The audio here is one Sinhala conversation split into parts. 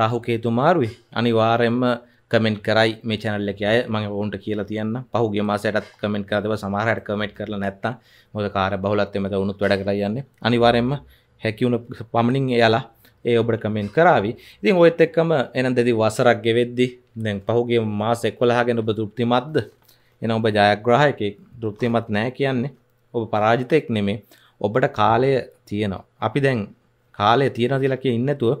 රාහුකේතු මාරුයි අනිවාරෙන්ම කමෙන්ට් කරයි මේ චැනල්ල එක අය මගේ ඔවුන්ට කියලා තියන්න පහුගේ මාසයටත් කමෙන්ට් කරදව සමහරයට කමෙන්ට් කරලා නැත්තම් මොකද කාර්ය බහුලත්වයෙන් මෙතන උනුත් වැඩ කරලා යන්නේ අනිවාර්යයෙන්ම හැකියුණ පමණින් එයාලා ඒ ඔබට කමෙන්ට් කරාවි ඉතින් ඔයත් එක්කම එනම් දෙදි වසරක් ගෙවෙද්දි දැන් පහුගේ මාස 11 ගැන ඔබ තෘප්තිමත්ද එන ඔබ ජයග්‍රාහකෙක් තෘප්තිමත් නැහැ කියන්නේ ඔබ පරාජිතෙක් නෙමේ ඔබට කාලය තියෙනවා අපි දැන් කාලය තියෙනවා කියලා කිය ඉන්නේ නැතුව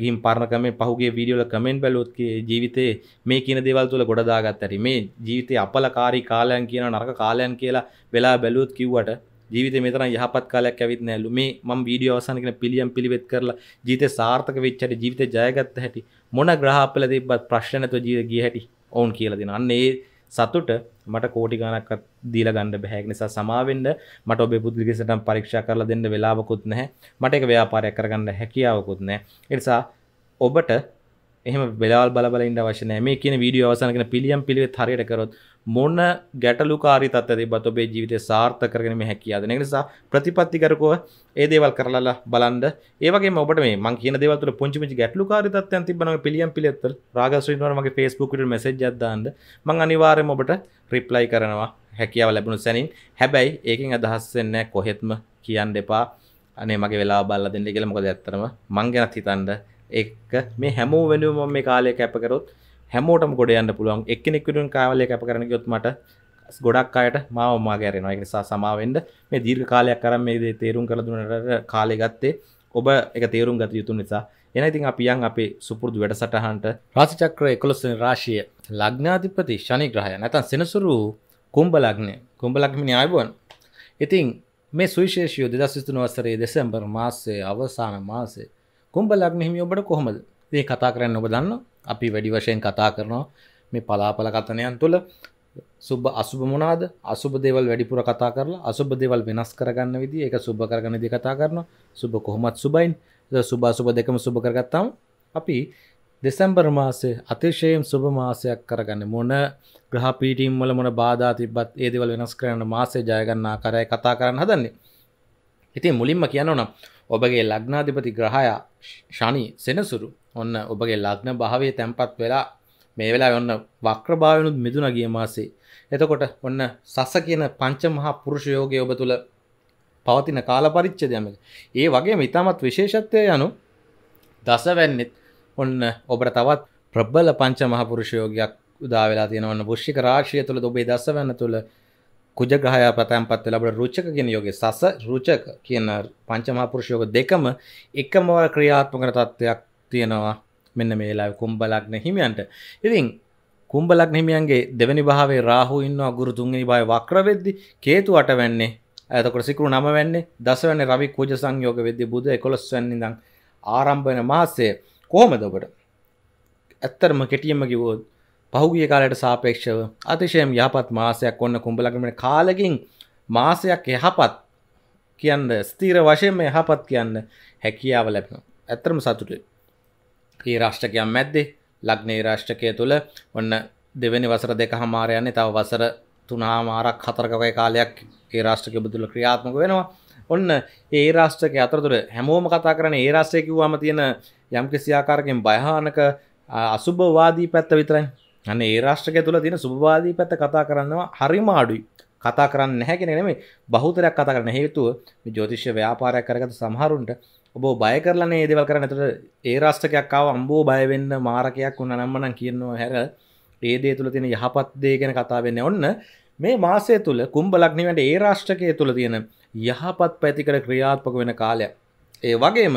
ගිම් පරණකම පහුගේ වීඩියෝල කමෙන්ට් බැලොත්ගේ ජීවිතේ මේ කියන දේවල් තුළ ගොඩදාගත් ඇරි මේ ජීවිතය අපල කාරි කාලයන් කියන නරක කාලයන් කියලා වෙලා බැලූත් කිව්වට ජීවිත මෙතර යහපත් කාලයක් ඇවිත් නෑලු මේ මම වීඩියෝ අවසානකන පිළියම් පිළිවෙත් කරලා ජීවිතේ සාර්ථක වෙච්ච හැටි ජීවිතේ ජයගත්ත හැටි මොන ග්‍රහපල තිබ්බත් ප්‍රශ්න නැතුව ජීවිත ගිය හැටි ඔවුන් කියලා දෙනවා අන්න ඒ සතුට මට කෝටි ගණක්වත් දීලා ගන්න බෑ ඒක නිසා සමාවෙන්න මට ඔබේ පුද්ගලික සටහන් පරීක්ෂා කරලා දෙන්න වෙලාවකුත් නැහැ මට ඒක ව්‍යාපාරයක් කරගන්න හැකියාවකුත් නැහැ ඒ නිසා ඔබට එහම බෙලාල් බලබලන්න වශන මේ කියන වීඩියෝ අවසනකන පිළියම් පිළිවෙත් හරියට කරොත් මොන්න ගැටලුකාරි තත්ත දෙබත් ඔබේ ජීවිතය සාර්ථ කරගෙන හැකියාද නිසා ප්‍රතිපත්තිකරකව ඒ දේවල් කරලා බලන්ඩ ඒවගේ ඔබට මේ මං කියන දෙවතුල පුංචිමි ගැටලුකාරි තත්යන් තිබන පිළියම් පිළිවෙත් රාගස්වීනමගේ ෆේස්බුකට මසෙජ් අදදාන්න මං අනිවාරයම ඔබට රිප්ලයි කරනවා හැකියාව ලැබුණු සැනින් හැබැයි ඒකින් අදහස්සෙන්නෑ කොහෙත්ම කියන්න එපා අනේ මගේ වෙලා බල්ල දෙන්න කියලා මොකද ඇත්තරම මං ගැනත් හිතන්ඩ එක මේ හැමෝ වෙනුවම මේ කාලය කැපකරොත් හැමෝටම ගොඩ යන්න පුළුවන් එක්කෙනෙක්විටුන් කාලය කැප කරන ගොත් මට ගොඩක් අයට මාව මාගැරෙනවා එක නිසා සමාවෙන්ඩ මේ දීර්ඝ කාලයක් කරම් මේ දේ තේරුම් කළ දුන්නට කාලය ගත්තේ ඔබ එක තේරුම් ගත යුතු නිසා එන ඉතින් අපියන් අපේ සුපුරදු වැඩ සටහන්ට රාසිචක්‍ර එකොළොස්සන රාශිය ලග්නාධිපති ශනි ග්‍රහය නැතන් සෙනසුරු කුම්ඹ ලග්නය කුම්ඹ ලක්මිනි අයබුවන් ඉතින් මේ සුවිශේෂය දෙදස්තුන වසරේ දෙසැම්බර් මාසේ අවසාන මාසේ කුම්ඹ ලග්න හිමි ඔබට කොහොමද මේ කතා කරන්න ඔබ දන්න අපි වැඩි වශයෙන් කතා කරනවා මේ පලාපල කතනයන් තුළ සුබ අසුබ මොනාද අසුබ දේවල් වැඩිපුර කතා කරලා අසුබ දේවල් වෙනස් කරගන්න විදි එක සුබ කරගන්න දි කතා කරනවා සුබ කොහොමත් සුබයින් සුබා සුබ දෙකම සුබ කරගත්තාම් අපි දෙසැම්බර් මාසේ අතිශයෙන් සුබ මාසයක් කරගන්න මොන ග්‍රහපීටීම් වල මොන බාධා තිබත් ඒ දේවල් වෙනස් කරන්න මාසේ ජයගන්නා කරය කතා කරන්න හදන්නේ ඉතින් මුලින්ම කියනවන ඔබගේ ලග්නාධිපති ග්‍රහයා ශනි සෙනසුරු ඔන්න ඔබගේ ලග්න භාවය තැන්පත් වෙලා මේ වෙලා ඔන්න වක්‍රභාවනුත් මිදුන ගිය මාසේ එතකොට ඔන්න සස කියන පංච මහා පුරුෂයෝගේ ඔබ තුළ පවතින කාල පරිච්චදයමක ඒ වගේ ඉතාමත් විශේෂත්වය යනු දසවැන්නෙත් ඔන්න ඔබට තවත් ප්‍රබ්බල පංච මහපුරුෂයෝගයක් උදාවෙලා තියෙනවන්න පුෂ්ික රාශය තුළ ඔබේ දසවැන්න තුළ කුජග්‍රහයා පතැම්පත් වෙලා අපිට රුචක කියන යෝගේ සස රුචක කියන පංචමහා පුරුෂ යෝග දෙකම එකම වර ක්‍රියාත්මක කරන තත්වයක් තියෙනවා මෙන්න මේ වෙලාවේ කුම්භ ලග්න හිමියන්ට. ඉතින් කුම්භ ලග්න හිමියන්ගේ දෙවෙනි භාවයේ රාහු ඉන්නවා ගුරු තුන්වෙනි භාවයේ වක්‍ර වෙද්දි කේතු අට වෙන්නේ. එතකොට සිකුරු නම වෙන්නේ. දසවැනි රවි කුජ සංයෝග වෙද්දි බුද 11 වෙනි ඉඳන් ආරම්භ වෙන මාසයේ කොහොමද ඔබට? ඇත්තටම කෙටියෙන්ම කිව්වොත් පහුගිය කාලයට සාපේක්ෂව අතිශයම යහපත් මාසයක් ඔන්න කුඹලගමට කාලකින් මාසයක් යහපත් කියන්න ස්තීර වශයෙන්ම යහපත් කියන්න හැකියාව ලැබෙන ඇත්තරම සතුටේ ඒ රාෂ්ටකයන් මැද්දේ ලග්නේ රාෂ්ටකය තුළ ඔන්න දෙවැනි වසර දෙක හමාරයන්නේ තව වසර තුනා මාරක් හතරකවයි කාලයක් ඒ රාෂ්ටක බුදුල ක්‍රියාත්මක වෙනවා ඔන්න ඒ රාෂ්ටක අතරතුර හැමෝම කතා කරන ඒ රාස්ටයකිවවාම තියෙන යම්කිසියාකාරකින් බයහානක අසුභවාදී පැත්ත විතරයි අන්න ඒ රාෂ්ට්‍රක තුළ තියෙන සුභවාදී පැත්ත කතා කරන්නවා හරිම අඩුයි කතා කරන්න නැහැ කියන නෙමෙයි බහුතරයක් කතා කරන හේතුව මේ ජ්‍යොතිෂ්‍ය ව්‍යාපාරයක් කරගත සමහරුන්ට ඔබ බය කරලා මේ දේවල් කරන්න. එතකොට ඒ රාෂ්ට්‍රකයක් ආව අම්බෝ බය වෙන්න මාරකයක් වුණා නම් මනම් කියනවා හැර ඒ දේ තුළ තියෙන යහපත් දේ ගැන කතා වෙන්නේ ඔන්න මේ මාසය තුළ කුම්භ ලග්නයට ඒ රාෂ්ට්‍රකයේ තුළ තියෙන යහපත් පැතිකඩ ක්‍රියාත්මක වෙන කාලයක්. ඒ වගේම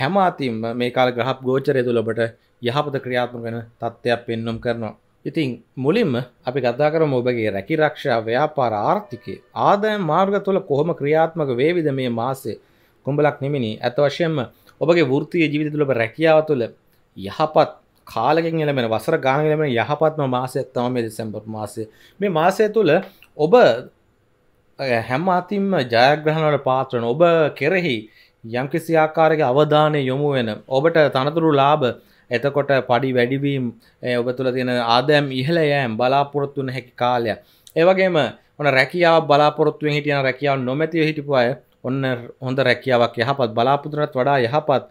හැම අතින්ම මේ කාල ග්‍රහ ගෝචරය තුළ ඔබට යහපත ක්‍රියාත්මක වෙන තත්ත්වයක් පෙන්වම් කරනවා. ඉතින් මුලින්ම අපි කතා කරම ඔබගේ රැකි රක්ෂා ව්‍යාපාර ආර්ථිකය ආදායම් මාර්ග තුළ කොහොම ක්‍රියාත්මක වේවිද මේ මාසේ කුඹලක් නෙමිනි ඇත වශයෙන්ම ඔබගේ වෘත්තීය ජීවිත තුළ රැකියාව තුළ යහපත් කාලකින් එළමෙන වසර ගානකින් එළමෙන යහපත්ම මාසයක් තමයි මේ දෙසැම්බර් මාසය මේ මාසය තුළ ඔබ හැම අතින්ම ජයග්‍රහණවලට පාත්‍ර වෙන ඔබ කෙරෙහි යම්කිසි ආකාරයක අවධානය යොමු වෙන ඔබට තනතුරු ලාභ එතකොට පඩි වැඩිවීම් ඔබ තුළ තියෙන ආදෑම් ඉහළ යෑම් බලාපොරොත්තුන හැකි කාලය ඒවගේම ඔන රැකියාව බලාපොරොත්තුවෙන් හිටියන රැකියාව නොමැතිව හිටිපු අය ඔන්න හොඳ රැකියාවක් යහපත් බලාපොරොත්තුනට වඩා යහපත්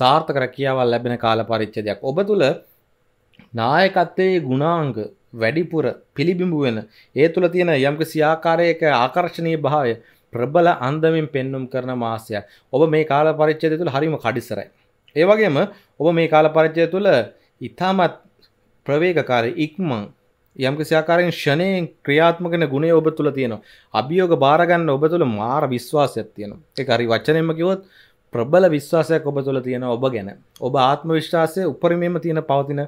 සාර්ථක රැකියාවල් ලැබෙන කාල පරිච්ඡේදයක් ඔබ තුළ නායකත්වයේ ගුණාංග වැඩිපුර පිළිබිඹු වෙන ඒ තුළ තියෙන යම්කිසි ආකාරයක ආකර්ශණීය භාවය ප්‍රබල අන්දමින් පෙන්눔 කරන මාසයක්. ඔබ මේ කාල පරිච්ඡේදය තුළ හරිම කඩිසරයි. ඒ වගේම ඔබ මේ කාල පරිච්ඡය තුළ ඉතාමත් ප්‍රවේගකාරී ඉක්මන් යම්කිසි ආකාරයෙන් ෂණයෙන් ක්‍රියාත්මක වෙන ගුණය ඔබ තුල තියෙනවා. අභියෝග බාර ගන්න ඔබ තුල මාර විශ්වාසයක් තියෙනවා. ඒක හරි වචනෙන්ම කිව්වොත් ප්‍රබල විශ්වාසයක් ඔබ තුළ තියෙන ඔබ ගැන ඔබ ආත්ම විශ්වාසය උපරිමේම තියෙන පවතින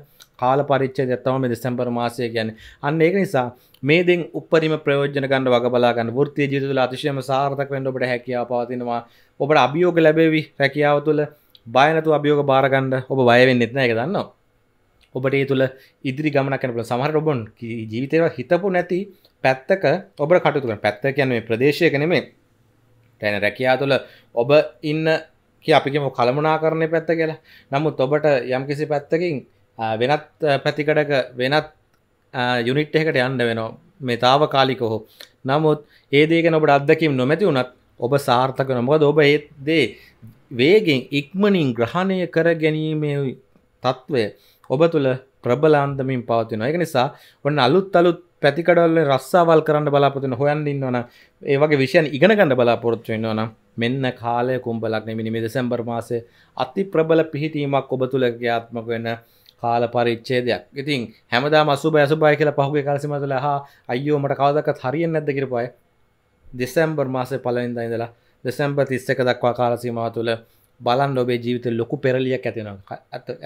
කාල පරිච්ඡේදය තමයි මේ දෙසැම්බර් මාසය කියන්නේ. අන්න ඒක නිසා මේ දෙන් උපරිම ප්‍රයෝජන ගන්න වග බලා ගන්න. වෘත්තීය ජීවිත තුළ අතිශයම සාර්ථක වෙන්න ඔබට හැකියාව පවතිනවා. ඔබට අභියෝග ලැබෙවි රැකියාව තුළ බයනතු අභියෝග බාරගණ්ඩ ඔබ බයවෙන්න එත්න එක දන්නවා ඔබට ඒ තුළ ඉදිරි ගමනකනපුල සමහර ඔබොන් ජීවිතව හිතපු නැති පැත්තක ඔබ කටුතුන පැත්ත කියන්නේ ප්‍රදේශය කනෙමේ තැන රැකයා තුළ ඔබ ඉන්න අපිම කළමනා කරණය පැත්ත කියලා නමුත් ඔබට යම් කිසි පැත්තකින් වෙනත් පැතිකඩක වෙනත් යුනිට් එකට යන්න වෙනවා මේ තාව කාලික හෝ නමුත් ඒදේක ඔබට අදකින් නොමැති වුනත් ඔබ සාර්ථක නොමද ඔබ ඒදේ වේගෙන් ඉක්මනින් ග්‍රහණය කර ගැනීමේ තත්ත්වය ඔබ තුළ ප්‍රබලාන්දමින් පවතිනවා එක නිසා ඔන්න අලුත් අලුත් පැතිකඩවල රස්සාවල් කරන්න බලාපොතින හොයන් ඉන්නවන ඒ වගේ විෂයන් ඉගෙන ගන්න බලාපොරොත්තු වෙනවා නම් මෙන්න කාලය කුම්බලක් නෙමෙයි මේ දෙසැම්බර් මාසේ අති ප්‍රබල පිහිටීමක් ඔබ තුළ ක්‍රියාත්මක වෙන කාල පරිච්ඡේදයක්. ඉතින් හැමදාම අසුබ අසුබයි කියලා පහුගිය කාල සීමාව තුළ අහා අයියෝ මට කවදාවත් හරියන්නේ නැද්ද කියලා දෙසැම්බර් මාසේ පළවෙනිදා ඉඳලා දෙසැම්බ තිස්සක දක්වා කාලසීමාව තුළ බලන් ඔබේ ජීවිත ලොකු පෙරලියක් ඇතිෙන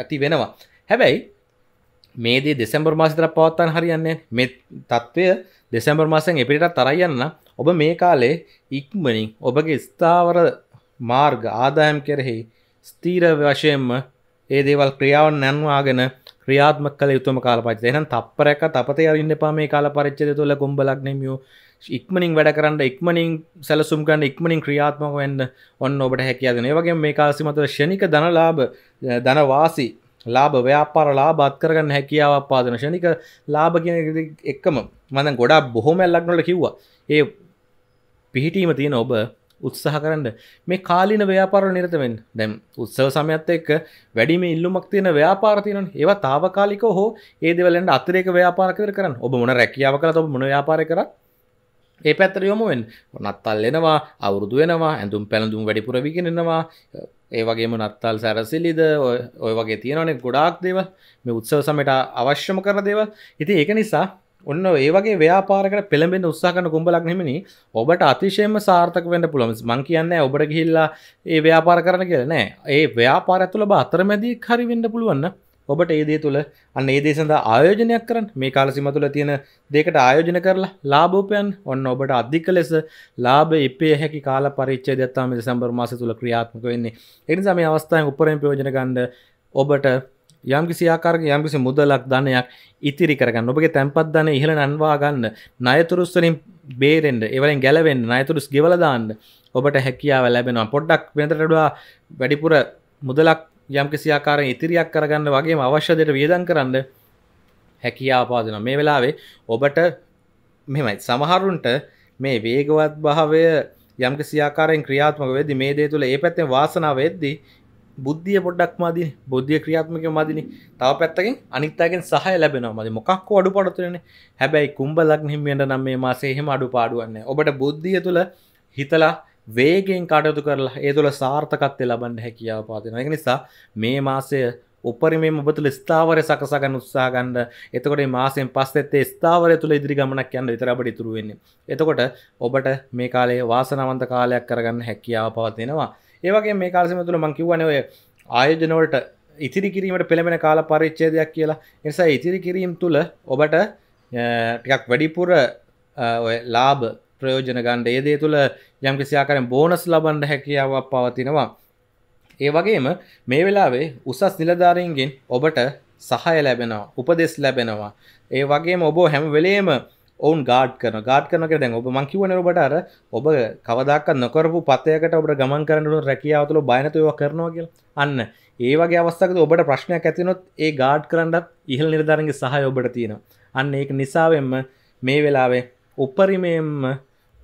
ඇති වෙනවා හැබැයි මේදේ දෙසැම්බර් මාසිතර පවත්තන් හරියන්නේ මෙ තත්ත්වය දෙසැම්බර් මාසෙන් එපිට තරයන්න ඔබ මේ කාලේ ඉක්මනින් ඔබගේ ස්ථාවර මාර්ග ආදායම් කෙරෙහි ස්තීර වශයෙන්ම ඒ දේවල් ක්‍රියාවන් නැන්වාගෙන ක්‍රියාත්ම කළ යුතුම කාල පච එනම් තප්පරැක තපතය අරන්න පාමේ කාල පරිච්චද තුළ ගොම්බලක් නෙමියෝ ඉක්මනින් වැඩ කරන්න ඉක්මනින් සැලසුම් කරන්න ඉක්මනින් ක්‍රියාත්මක වෙන්න ඔන්න ඔබට හැකියාදන වගේ මේ කාසිමත ෂණික දනලාභ දනවාසි ලාභ ව්‍යාපාර ලාභත් කරගන්න හැකියාව අපාදන ෂණික ලාභ කියන එක්කම මඳ ගොඩා බොහොමැල් ලක්නොට කිව්වා ඒ පිහිටීම තියෙන ඔබ උත්සාහ කරන්න මේ කාලින ව්‍යාපාර නිරතවෙන් දැම් උත්සව සමයත් එක්ක වැඩිම ඉල්ලුමක් තියෙන ව්‍යාපාර තියෙන ඒවා තාවකාලික හෝ ඒදවලට අතරේක ව්‍යාපාර කර කරන්න ඔබ මොන රැකියාව කළ ඔබ මොන ව්‍යාපාර කරත් ඒ පැත්තර යොමුුවෙන් නත්තල් එනවා අවුරුදු වෙනවා ඇඳුම් පැළඳුම් වැඩිපුර විගෙනෙනවා ඒ වගේම නත්තල් සැරසිලිද ඔය වගේ තියෙනනේ ගොඩාක් දේව මේ උත්සව සමට අවශ්‍යම කර දේව ඉති ඒක නිසා ඔන්න ඒ වගේ ව්‍යාපාරකට පෙළඹෙන් උත්සාහන කුම්ඹලක් නෙමනි ඔබට අතිශයම සාර්ථක වෙන්න පුළොමස් මං කියන්න ඔබට ගිහිල්ලා ඒ ව්‍යාපාර කරන කියලනෑ ඒ ව්‍යාපාර ඇතුළ බාතරමැදී හරිවෙන්න පුළුවන්න ඔබට ඒදේ තුළ අන්න ඒදේ සඳ ආයෝජනයක් කරන්න මේ කාලසිම තුළ තියෙන දෙකට ආයෝජන කරලා ලාභෝපයන් ඔන්න ඔබට අධික ලෙස ලාබ එපේ හැකි කාල පරිච්චේ දත්තාම දෙසම්බර් මාස තුළ ක්‍රියාත්මක වෙන්නේ එනිසා මේ අවස්ථාවෙන් උපරෙන් ප්‍රයෝජන ගන්න ඔබට යම්කිසි ආකාරයක යම්කිසි මුදලක් ධනයක් ඉතිරි කරගන්න ඔබගේ තැන්පත් ධනය ඉහළ නන්වා ගන්න ණයතුරුස් වලින් බේරෙන්න ඒවලින් ගැලවෙන්න ණයතුරුස් ගෙවලා දාන්න ඔබට හැකියාව ලැබෙනවා පොඩ්ඩක් වෙනතට වඩා වැඩිපුර මුදලක් යම් කිසියාකාරෙන් ඉතිරියක් කරගන්න වගේ අවශ්‍ය දෙයට වියදම් කරන්න හැකියාපාදන මේ වෙලාවේ ඔබට මෙමයි සමහරුන්ට මේ වේගවත් භාවය යම් කිසියාකාරෙන් ක්‍රියාත්මක වෙද්දි මේ දේ තුළ ඒ පැත්තෙන් වාසනාව වෙද්දී බුද්ධිය පොඩ්ඩක් මදි බොද්ධිය ක්‍රියාත්මක මදිනි තව පැත්තකින් අනිත්තාගෙන් සහය ලැබෙනවා මද මොකක් අඩු පඩතුරන හැබැයි කුම්ඹ ලක් හිමියට නම් මේ මාසේ එහෙම අඩු පාඩුවන්න ඔබට බුද්ධිය තුළ හිතලා වේගෙන් කටයුතු කරලා ඒ තුළ සාර්ථකත්වය ලබන්න හැකියාව පාතින එක නිසා මේ මාසය උපරි මේ ඔබතුළ ස්ථාවරය සකසගන්න උත්සාගන්න එතකොට මාසෙන් පස්සෙත්තේ ස්ථාවරය තුළ ඉදිරි ගමනක් යන්න විතර අපට ඉතුරුවෙන්නේ එතකොට ඔබට මේ කාලේ වාසනවන්ත කාලයක් කරගන්න හැකියාව පවතිනවා ඒවගේ මේ කාලසිම තුළ මංකිවන ඔය ආයෝජනවලට ඉතිරි කිරීමට පෙළමෙන කාල පරිච්චේදයක් කියලා නිසා ඉතිරි කිරීම් තුළ ඔබට ටිකක් වැඩිපුර ලාභ ප්‍රයෝජන ගණ්ඩ ඒ දේ තුළ යම් කිසියාකරෙන් බෝනස් ලබන්ඩ හැකියාවක් පවතිනවා ඒ වගේම මේ වෙලාවේ උසස් නිලධාරීන්ගෙන් ඔබට සහය ලැබෙනවා උපදෙස් ලැබෙනවා ඒ වගේම ඔබ හැම වෙලේම ඔවන් ගාඩ් කරන ගාඩ් කරනක දැන් ඔබ මංකිවන ඔබට අර ඔබ කවදක් නොකරපු පතයකට ඔබට ගමන් කරන්නු රැකියාවතුළ බයනතයව කරනවා කියල අන්න ඒ වගේ අවස්ථකද ඔබට ප්‍රශ්නයක් ඇතිනොත් ඒ ගාඩ් කරන්නත් ඉහල් නිර්ධරන්ගේ සහය ඔබට තියෙන අන්න ඒක නිසාවෙන්ම මේ වෙලාවේ උපරිමයෙන්ම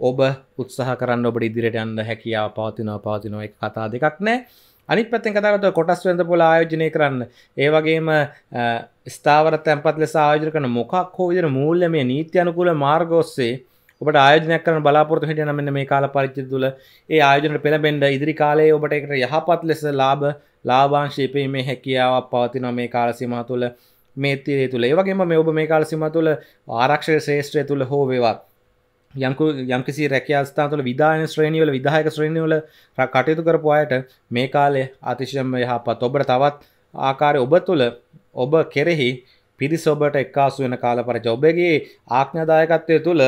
ඔබ උත්සාහ කරන්න ඔබට ඉදිරිට යන්න හැකියාව පවතිනව පවතිනව එක කතා දෙකක් නෑ අනිත් පැත්තෙන් කතාගත කොටස් වෙන්ද පොල ආයෝජනය කරන්න ඒවගේම ස්ථාවර තැන්පත් ලෙස ආයෝජන කන මොකක් හෝවිදන මූල්ලම මේ නීතියනුකූල මාර්ගෝස්සේ ඔබට ආයෝජනයක් කරන බලාපොරතු හිටිය නමන්න මේ කාල පරිච්චි තුල ඒ ආයෝජන පෙළබෙන්ඩ ඉදිරි කාලයේ ඔබට එකට යහපත් ලෙස ලාබ ලාභාංශීපීමේ හැකියාවක් පවතින මේ කාලසිමහ තුළ මේ තිරේ තුළ ඒවගේම මේ ඔබ මේ කාලසිම තුළ ආරක්ෂය ශේෂත්‍රය තුළ හෝ වේවා යංකු යම්කිසි රැකයාස්ථා තුළ විධාන ශ්‍රේණියවල විදාහක ශ්‍රේණියවල කටයුතු කරපු අයට මේ කාලේ අතිශයම යහපත් ඔබට තවත් ආකාරය ඔබ තුළ ඔබ කෙරෙහි පිරිස ඔබට එක්කාසු වෙන කාල පරච ඔබගේ ආඥදායකත්වය තුළ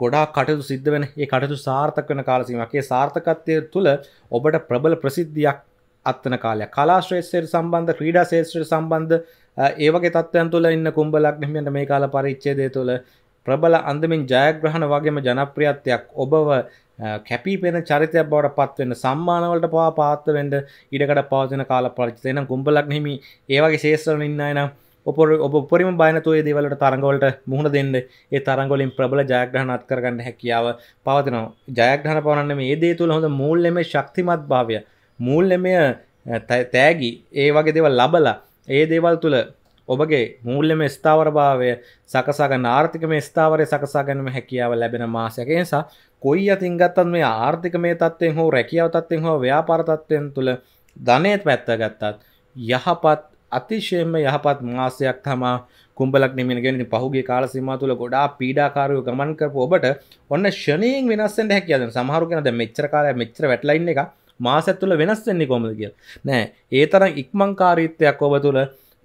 ගොඩා කටයුතු සිද්ධ වෙන ඒ කටයුතු සාර්ථක වෙන කාලසීමක් ඒ සාර්ථකත්වය තුළ ඔබට ප්‍රබල ප්‍රසිද්ධියක් අත්වන කාලයක් කලා ශ්‍රේෂ්ඨයට සම්බන්ධ ක්‍රීඩා ශේෂ්ත්‍රයට සම්බන්ධ ඒවගේ තත්වයන් තුළ ඉන්න කුම්ඹලක් හිමියන්ට මේ කාල පරිච්ඡේදය තුළ ප්‍රබල අන්දමින් ජයග්‍රහණ වගේම ජනප්‍රියත්වයක් ඔබව කැපිපෙන චරිතයක් බවට පත්වෙන්න සම්මානවලට පවා පාත්වෙන්ඩ ඉඩකට පාසන කාල පරිචිතයන කුම්ඹලක් හිමි ඒවගේ ශේෂවල ඉන්නයින ඔපොර ඔබ උපරිම බයනතුවේ දේවලට තරඟවලට මුහුණ දෙන්න ඒ තරගොලින් ප්‍රබල ජයග්‍රහණත් කරගන්න හැකියාව පවතිනවා ජයග්‍රහණ පවරන්න මේ දේ තුළ හොඳ මුල්ලෙම ශක්තිමත් භාවය මුල්ලෙමය තෑගි ඒ වගේ දෙව ලබලා ඒ දේවල් තුළ ඔබගේ මූල්ලම ස්ථාවරභාවය සකසාගන්න ආර්ථික මේ ස්ථාවරය සකසාගැනීම හැකියාව ලැබෙන මාසයක නිසා කොයි අතින් ගත්තත් මේ ආර්ථික මේ තත්ත්වයෙන් හෝ රැකියාව තත්ත්වයෙන් හෝ ව්‍යාපාර තත්ත්වයෙන් තුළ ධනයත් පැත්ත ගත්තත් යහපත් අතිශයම යහපත් මාසයක් තමා කුම්ඹලක් නිමෙනගෙන පහුගේ කාල සීමා තුළ ගොඩා පීඩාකාරයෝ ගමන් කරපු ඔබට ඔන්න ෂණයෙන් වෙනස්සෙන් හැකියාද සමහරු කෙනද මෙච්චර කාලය මෙච්චර වැටලයින් එක මාසත් තුළ වෙනස් වෙන්නේ කොමද කිය නෑ ඒ තරම් ඉක්මංකාරීත්වයක් ඔබ තුළ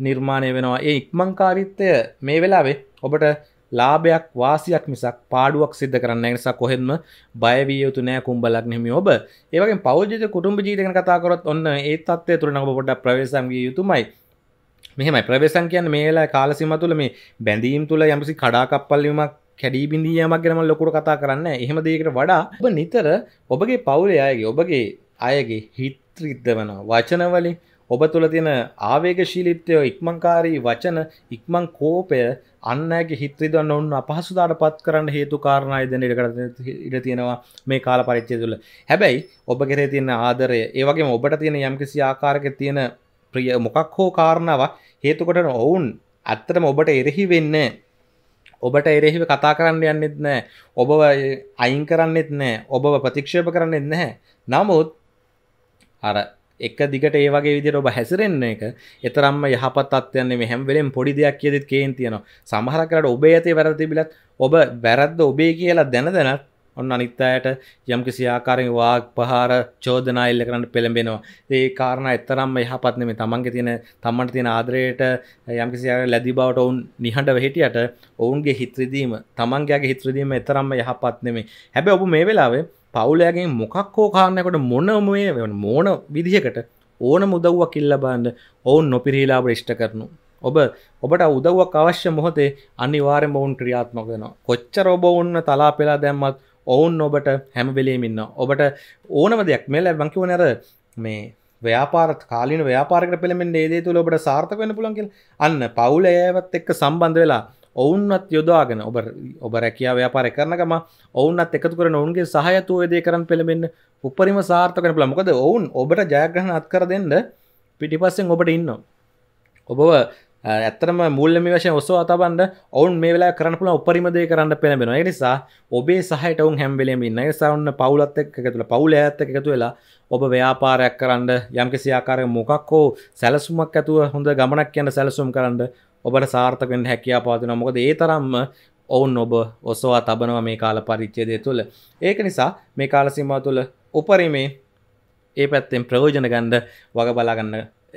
නිර්මාණය වෙනවා ඒ ඉක්මංකාරීත්වය මේ වෙලාවේ ඔබට ලාභයක් වාසියක් මිසක් පාඩුවක් සිද්ධ කරන්න නිසා කොහෙන්ම බයවිය යුතු නෑ කුම්බලක් නෙමි ඔබ ඒවගේ පෞද්ජිත කුටුම්බ ජීවිතයන කතා කරොත් ඔන්න ඒ තත්ත්වය තුරන ඔබ පොඩ්ඩක් ප්‍රවේශම් විය යුතුමයි මෙහෙමයි ප්‍රවේශම් කියන්නේ මේ වෙලාවේ කාලසීම තුළ මේ බැඳීම් තුළ යම්කිසි කඩාකප්පල් වීමක් කැඩී බිඳී යෑමක් ගැන මම ලොකුට කතා කරන්නේ නැහැ. එහෙම දෙයකට වඩා ඔබ නිතර ඔබගේ පවුලේ අයගේ ඔබගේ අයගේ හිත් රිද්දවන වචනවලින් ඔබ තුළ තියෙන ආවේගශීලිත්වය ඉක්මංකාරී වචන ඉක්මං කෝපය අන්නගේ හිත්‍රදන්න ඔන්න අපහසුදාට පත් කරන්න හේතුකාරණය දෙන ඉඩකට ඉඩ තියෙනවා මේ කාල පරිච්චය තුළ හැබැයි ඔබ කෙරේ තියෙන ආදරය ඒවගේ ඔබට තියෙන යම්කිසි ආකාරක තියෙන ප්‍රිය මොකක් හෝ කාරණාවක් හේතුකොට ඔවුන් ඇත්තටම ඔබට එරෙහි වෙන්නේ ඔබට එරෙහිව කතා කරන්න යන්නෙත් නෑ ඔබ අයින් කරන්නෙත් නෑ ඔබ ප්‍රතික්ෂේප කරන්නෙත් නැහැ නමුත් අර එක දිගට ඒවගේ විදිර ඔබ හැසිරෙන්න එක එතරම්ම යහපත් අත්යන්නේ මෙහැම් වෙලෙන් පොඩි දෙයක් කියදත් කේන් තියෙනවා සමහරකට ඔබේ ඇතේ වැරදි බිලත් ඔබ වැරද්ද ඔබේ කියලා දැන දැනත් ඔන්න අනිත්තායට යම් කිසිආකාරෙන් වාග් පහාර චෝදනායිල්ල කරන්න පෙළඹෙනවා ඒ කාරණ එතරම්ම යහපත්නෙම තමන්ගේ තියෙන තමන්ට තියෙන ආදරයට යම් කිසියාර ලැදි බවට ඔවුන් නිහඬ වෙහිටියට ඔවුන්ගේ හිත්‍රදීම තමන්ගේගේ හිත්‍රදීම එතරම්ම යහපත්නෙමේ හැබැ ඔබ මේ වෙලාවේ පවුලෑගේ මොකක් හෝ කාරණයකට මොනමේ මෝන විදිහකට ඕන මුදව්වක් ඉල්ල බාන්ඩ ඔවුන් නොපිරිහිලා ්‍රෂ්ට කරනු ඔබ ඔබට උදව්වක් අවශ්‍ය මොහොතේ අනිවාර මොවුන් ක්‍රියාත්මක වෙන කොච්චර ඔබවන්න තලා පෙලා දැම්මත් ඔවුන් ඔබට හැමවෙලේමින්න ඔබට ඕනම දෙයක් මෙල බංකිව නැර මේ ව්‍යාපාර කාලින ව්‍යාපාරක පෙළමෙන් ඒදේ තුළ ඔබට සාර්ථක වෙන පුළන්කිල් අන්න පවුල ඒවත් එක්ක සම්බන්ධ වෙලා ඔවුන්වත් යොදාගෙන ඔබ ඔබ රැකියා ව්‍යාපාර කරනකම ඔවුන්ත් එකතු කරන ඔවුන්ගේ සහයතු වේදේ කරන්න පෙළමෙන්න උපරිම සාර්ථකන පළ මොකද ඔවුන් ඔබට ජයග්‍රහණ අත්කර දෙන්න පිටිපස්සෙන් ඔබට ඉන්න ඔබව ඇත්තරම මුල්ලම වශය ඔස්ස අතබන්ඩ ඔවුන් මේ වෙලා කරන පුළ උපරිමදය කරන්න පෙනබෙන නිසා ඔබේ සහට ඔවන් හැම්බෙලම ඉන්න සවන්න පවුලත් එක් එකතුළ පවුල ඇත්ත එකතු වෙලා ඔබ ව්‍යාපාරයක් කරන්න යම්කිසි ආකාරය මොකක් හෝ සැලසුමක් ඇතුව හොඳ ගමනක් යන්න සැලසුම් කරන්න ඔබට සාර්ථකෙන් හැකියා පාතින මොකද ඒ තරම්ම ඔවුන් ඔබ ඔස්වා තබනවා මේ කාල පරිච්චේදය තුළ ඒක නිසා මේ කාලසිමා තුළ උපරිමේ ඒ පැත්තෙන් ප්‍රයෝජන ගන්ඩ වග බලාගන්න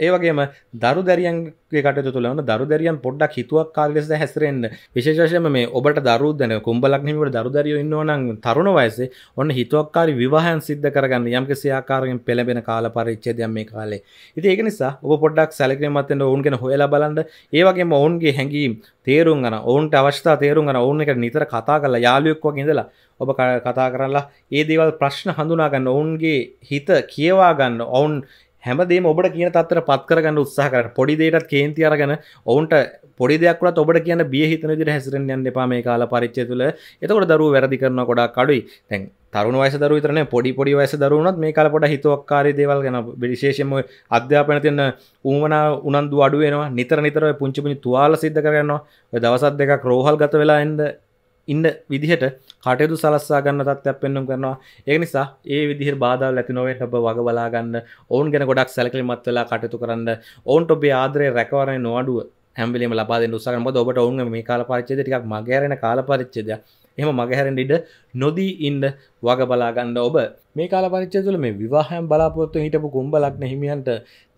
ඒවගේම දරු දැරියන්ගේ කට තුළන දරු දැරියන් පොඩ්ඩක් හිතුවක් කාලෙස හැසරෙන්න්න විශේෂම මේ ඔබට දරු දැන කුම්ඹලක්නීමට දරු දැරිය ඉන්නවන තරුණ වයසේ ඔන්න හිතුවක්කාරි විවාහන් සිද්ධ කරගන්න යම්කිසියාකාරයෙන් පෙළබෙන කාල පරිච්චදයම් මේ කාලේ ඉති ඒක නිසා ඔබ පොඩ්ඩක් සැලකන මත්තෙන් ඔවුන්ගෙන හොලා බලන්ඩ ඒවගේ ඔවුන්ගේ හැඟීම් තේරුම් ගන ඔවුන්ට අවශ්තා තේරුම් ගන ඔවුන් එක නිතර කතා කල යාලුවෙක්වා ඉඳලා ඔබ කතා කරලා ඒ දේවල් ප්‍රශ්න හඳුනාගන්න ඔවුන්ගේ හිත කියවාගන්න ඔවුන් හැමදේ ඔබට කියන තත්තර පත් කරගන්න උත්සාහ කරන පොඩි දේටත් කේන්ති අරගෙන ඔවුන්ට පොඩි දෙයක්වත් ඔබට කියන බිය හිතන දිට හැසිරෙන් යන්න එපා මේ කාල පරිච්චය තුළ එතකොට දරුව වැරදි කරන ගොඩක් අඩුයි තැන් තරුණ වයස දරුව විතරනේ පොඩි පොඩි වයස දරුවනත් මේ කාල පොඩ හිතුවක්කාරී දේවල් ගැන විශේෂයෙන්ම අධ්‍යාපන තියෙන උවමනා උනන්දු අඩු වෙනවා නිතර නිතර පුංචි පුංචි තුවාල සිද්ධ කරගන්නවා ඔය දවස් දෙකක් රෝහල් ගත වෙලා එන්න ඉන්න විදිහට කටයුතු සලස්සා ගන්න තත්ත්යක් පෙන්නුම් කරනවා ඒ නිසා ඒ විදිහ බාධාව ඇති නොවට ඔබ වග බලාගන්න ඔවුන් ගැන ගොඩක් සැලකලිමත් වෙලා කටයුතු කරන්න ඔවුන්ට ඔබේ ආදරය රැකවරණ නොවඩුව හැම්බිලීම ලබාද උසකන බොද ඔබට ඔවුන් මේ කාලපරිච්චේද ටිකක් මගේරෙන කාලපරිච්චේද එහම මගහැරෙන් ඉඩ නොදී ඉන්න වග බලාගන්න ඔබ මේ කාලපරිච්ච තුළ මේ විවාහයම් බලාපොත්තු හිටපු කුම්බලක්න හිමියන්ට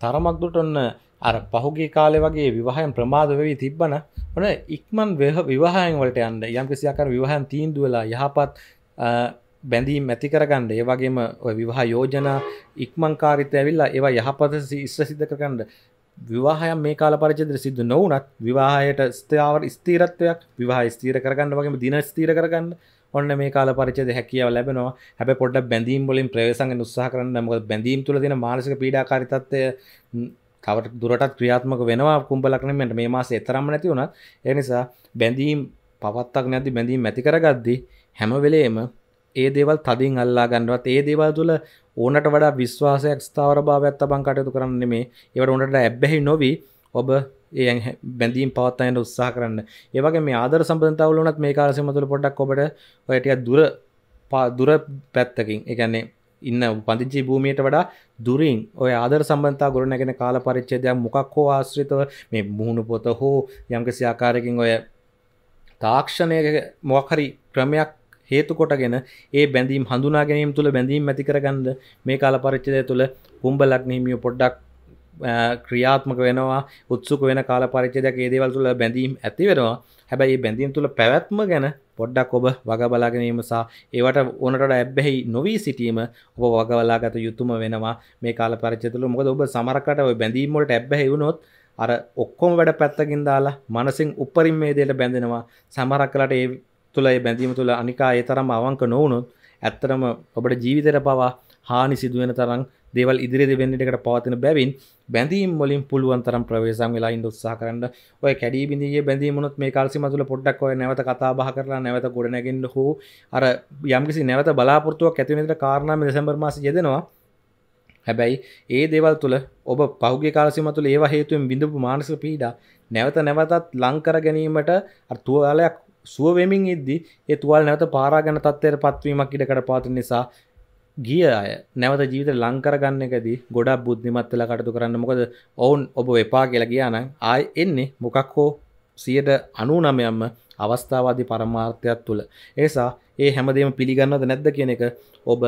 තරමක්දුට ඔන්න අර පහුගේ කාලෙ වගේ විවාහයන් ප්‍රමාද වෙවී තිබ්බන ඕන ඉක්මන් වෙහ විවාහයන් වලට යන්න යම් කිසියකර විවාහන් තීන්දු වෙලා යහපත් බැඳීම් ඇති කරගන්න ඒ වගේම ඔය විවාහ යෝජනා ඉක්මංකාරිත ඇවිල්ලා ඒවා යහපත ඉස්්‍ර සිද්ධ කරගන්න විවාහය මේ කාල පරචදර සිද්ධ නොවනත් විවාහයට ස්ථාවර ස්තීරත්වයක් විවාහ ස්තීර කරගන්න වගේම දින ස්තීර කරගන්න ඔන්න මේ කාල පරිචද හැකියාව ලැබෙනවා හැබ පොඩ බැඳීම් බොලින් ප්‍රවේසන් උත්සාහ කරන්න මොකද බැඳීම් තුළ දෙන මානසික පීඩාකාරිතත්වය තවට දුරටත් ක්‍රියාත්මක වෙනවා කුම්ඹලක්නමට මේ මාස එතරම් නැති වුණත් එනිසා බැඳීම් පවත්තක් නැති බැඳීම් ඇති කරගද්දි හැම වෙලේම ඒ දේවල් තදින් අල්ලා ගන්නවත් ඒ දේවල් තුළ ඕනට වඩා විශ්වාසයක් ස්ථාවර භාවයක් තබන් කටයුතු කරන්න මේ ඒවට උන්ට ඇබ්බැහි නොවී ඔබ ඒ බැඳීම් පවත්තයන්න උත්සාහ කරන්න ඒවගේ මේ ආදර සම්බන්ධතාවලනත් මේ කාලසිමතුළ පොඩක් ඔබට ඔයටය දුර දුර පැත්තකින් එකන්නේ ඉන්න පදිංචි භූමියට වඩා දුරින් ඔය ආදර සම්බන්තා ගොඩනැගෙන කාල පරිච්චේදයක් මොකක් හෝ ආශ්‍රිතව මේ මුහුණු පොත හෝ යම්කිසි ආකාරකින් ඔය තාක්ෂණය මොකහරි ක්‍රමයක් හේතු කොටගෙන ඒ බැඳීම් හඳුනා ගැනීම තුළ බැඳීම් ඇති කරගන්න මේ කාල පරිච්චදය තුළ කුම්ඹලක් නහිමිය පොඩ්ඩක් ක්‍රියාත්මක වෙනවා උත්සුක වෙන කාල පරිච්චදයක් ඒ දේවල් තුළ බැඳීම් ඇති වෙනවා හැබැයි බැඳීම් තුළ පැවැත්ම ගැන පොඩ්ඩක් ඔබ වගබලාගෙනීම සහ ඒවට ඕනට ඇබ්බැහි නොවී සිටීම ඔබ වගවලාගත යුතුම වෙනවා මේ කාල පරිචතුල මොකද ඔබ සමරකට ඔය බැඳීමට ඇබ්බැහි වුණොත් අර ඔක්කොම වැඩ පැත්තකින් දාලා මනසින් උපරිම මේ දෙයට බැඳෙනවා සමරක්කලට ඒ තුළ ඒ බැඳීම තුළ අනිකා ඒ තරම් අවංක නොවුණොත් ඇත්තරම ඔබට ජීවිතයට පවා හානි සිදුවෙන තරම් දේවල් ඉදිරි දෙවෙන්නටකට පවතින බැවින් බැඳීම් වලින් පුළුවන් තරම් ප්‍රවේශම් වෙලා ඉන්න උත්සාහ කරන්න ඔය කැඩී බිඳියේ බැඳීම් වුණොත් මේ කාල්සිම තුළ පොඩ්ඩක් ඔය නැවත කතා බහ කරලා නැවත ගොඩනැගෙන්න හෝ අර යම්කිසි නැවත බලාපොරොත්තුවක් ඇති වෙන විදිහට කාරණා මේ දෙසැම්බර් මාසෙ යෙදෙනවා හැබැයි ඒ දේවල් තුළ ඔබ පහුගේ කාලසිම තුළ ඒවා හේතුවෙන් බිඳපු මානසික පීඩා නැවත නැවතත් ලංකර ගැනීමට අර්තුවාලයක් සුවවෙමින් ඉද්දි ඒ තුවල් නැවත පාරාගන තත්වයට පත්වීමක් ඉඩකට පාති නිසා ගිය අය නැවත ජීවිත ලංකරගන්න එකදී ගොඩක් බුද්ධිමත්වෙල කටතු කරන්න මොකද ඔවුන් ඔබ එපා කියලා ගියානම් ආය එන්නේ මොකක් හෝ සියට අනුනමයම්ම අවස්ථාවාදී පරමාර්ථයක් තුළ ඒසා ඒ හැමදේම පිළිගන්නද නැද්ද කියන එක ඔබ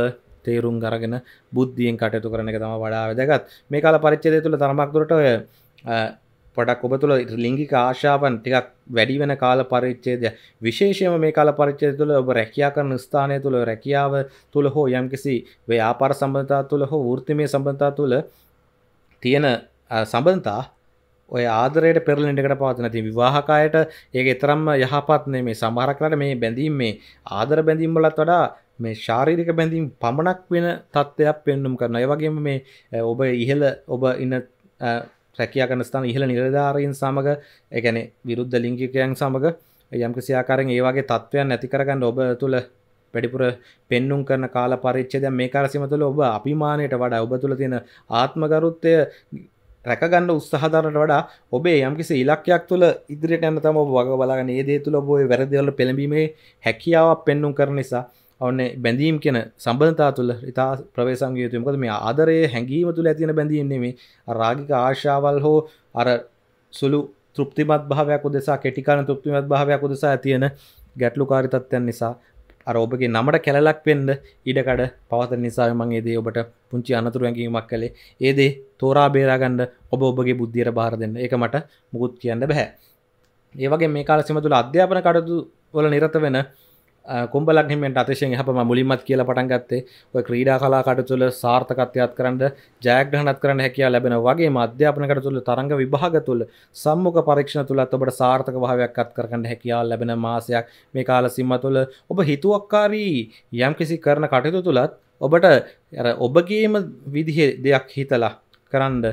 තේරුම් ගරගෙන බුද්ධියෙන් කටයුතු කරන එක තම වඩා වැදගත් මේ කාල පරිච්චදය තුළ තරමක් දුරට ඔය පොඩක් ඔබ තුළ ලිංගික ආශාවන් ටිකක් වැඩි වෙන කාල පරිච්ඡේදය විශේෂයෙන්ම මේ කාල පරිච්ඡේදය තුළ ඔබ රැකියා කරන ස්ථානය තුළ රැකියාව තුළ හෝ යම්කිසි ව්‍යාපාර සම්බන්ධතා තුළ හෝ වෘත්තිමය සම්බන්ධතා තුළ තියෙන සම්බන්ධතා ඔය ආදරයට පෙරලෙන්ටකට පවතින ති විවාහකායට ඒක එතරම්ම යහපත්නේ මේ සමහරක්ලට මේ බැඳීම් මේ ආදර බැඳීම්වලත් වඩා මේ ශාරීරික බැඳීම් පමණක් වෙන තත්ත්වයක් පෙන්නුම් කරන අය වගේම මේ ඔබ ඉහළ ඔබ ඉන්න රැකයා කනස්ථාන ඉහළ නිලධාරීන් සමඟ එකැන විරුද්ධ ලිංගිකයන් සමඟ යම්කිසියාකාරෙන් ඒවාගේ තත්ත්වයන් ඇති කරගන්න ඔබ තුළ වැඩිපුර පෙන්නුම් කරන කාල පරිච්චද මේ කාරසිම තුළ ඔබ අපිමානයට වඩා ඔබ තුළ තියෙන ආත්මගරුත්තය රැකගන්න උත්සාහදරට වඩා ඔබේ යම්කිසි ඉලක්යක් තුළ ඉදිරියට යන්න තම ඔබ වග බලාගෙන ඒ දේ තුළ ඔබ වැරදිවල පෙළඹීමේ හැකියාවක් පෙන්නුම් කරන නිසා ඔන්න බැඳීම් කියන සම්බධතා තුළ ඉතා ප්‍රවේසන් යුතුමකද මේ ආදරය හැඟීම තුළ ඇතින බැඳීම්න්නේ මේ රාගික ආශාවල් හෝ අර සුළු තෘප්තිමත් භාවයක් උදෙසා කෙටිකාන තෘප්තිමත් භාවයක් උදෙසා ඇතියන ගැටලු කාරිතත්වයන් නිසා ඔබගේ නමට කැලක් පෙන්ද ඉඩකඩ පවත නිසා මගේ දේ ඔබට පුංචි අනතුරුවැඟීමක් කළේ ඒදේ තෝරා බේරාගණ්ඩ ඔබ ඔබගේ බුද්ධියට බාර දෙන්න එක මට මුකුත් කියන්න බැහැ ඒවගේ මේ කාල සිම තුළ අධ්‍යාපන කටතු වල නිරත වෙන කොම්බලක් හිමෙන්ට අතිශයෙන් හම මුලින්මත් කියල පටන්ගත්තේ ඔය ක්‍රීඩා කලාකට තුළ සාර්ථකත්යත් කරන්න ජයග්‍රහනත් කරන හැකයා ලැබෙන වගේ අධ්‍යාපනකට තුළ තරඟ විභාග තුළ සම්මුක පරීක්ෂණ තුළත් ඔබට සාර්ථක භාවයක්ත් කරන්න හැකයා ලැබෙන මාසයක් මේ කාල සිම්ම තුළ ඔබ හිතුවක්කාරී යම් කිසි කරන කටයුතු තුළත් ඔබට ඔබගේම විදිහ දෙයක් හිතලා කරන්න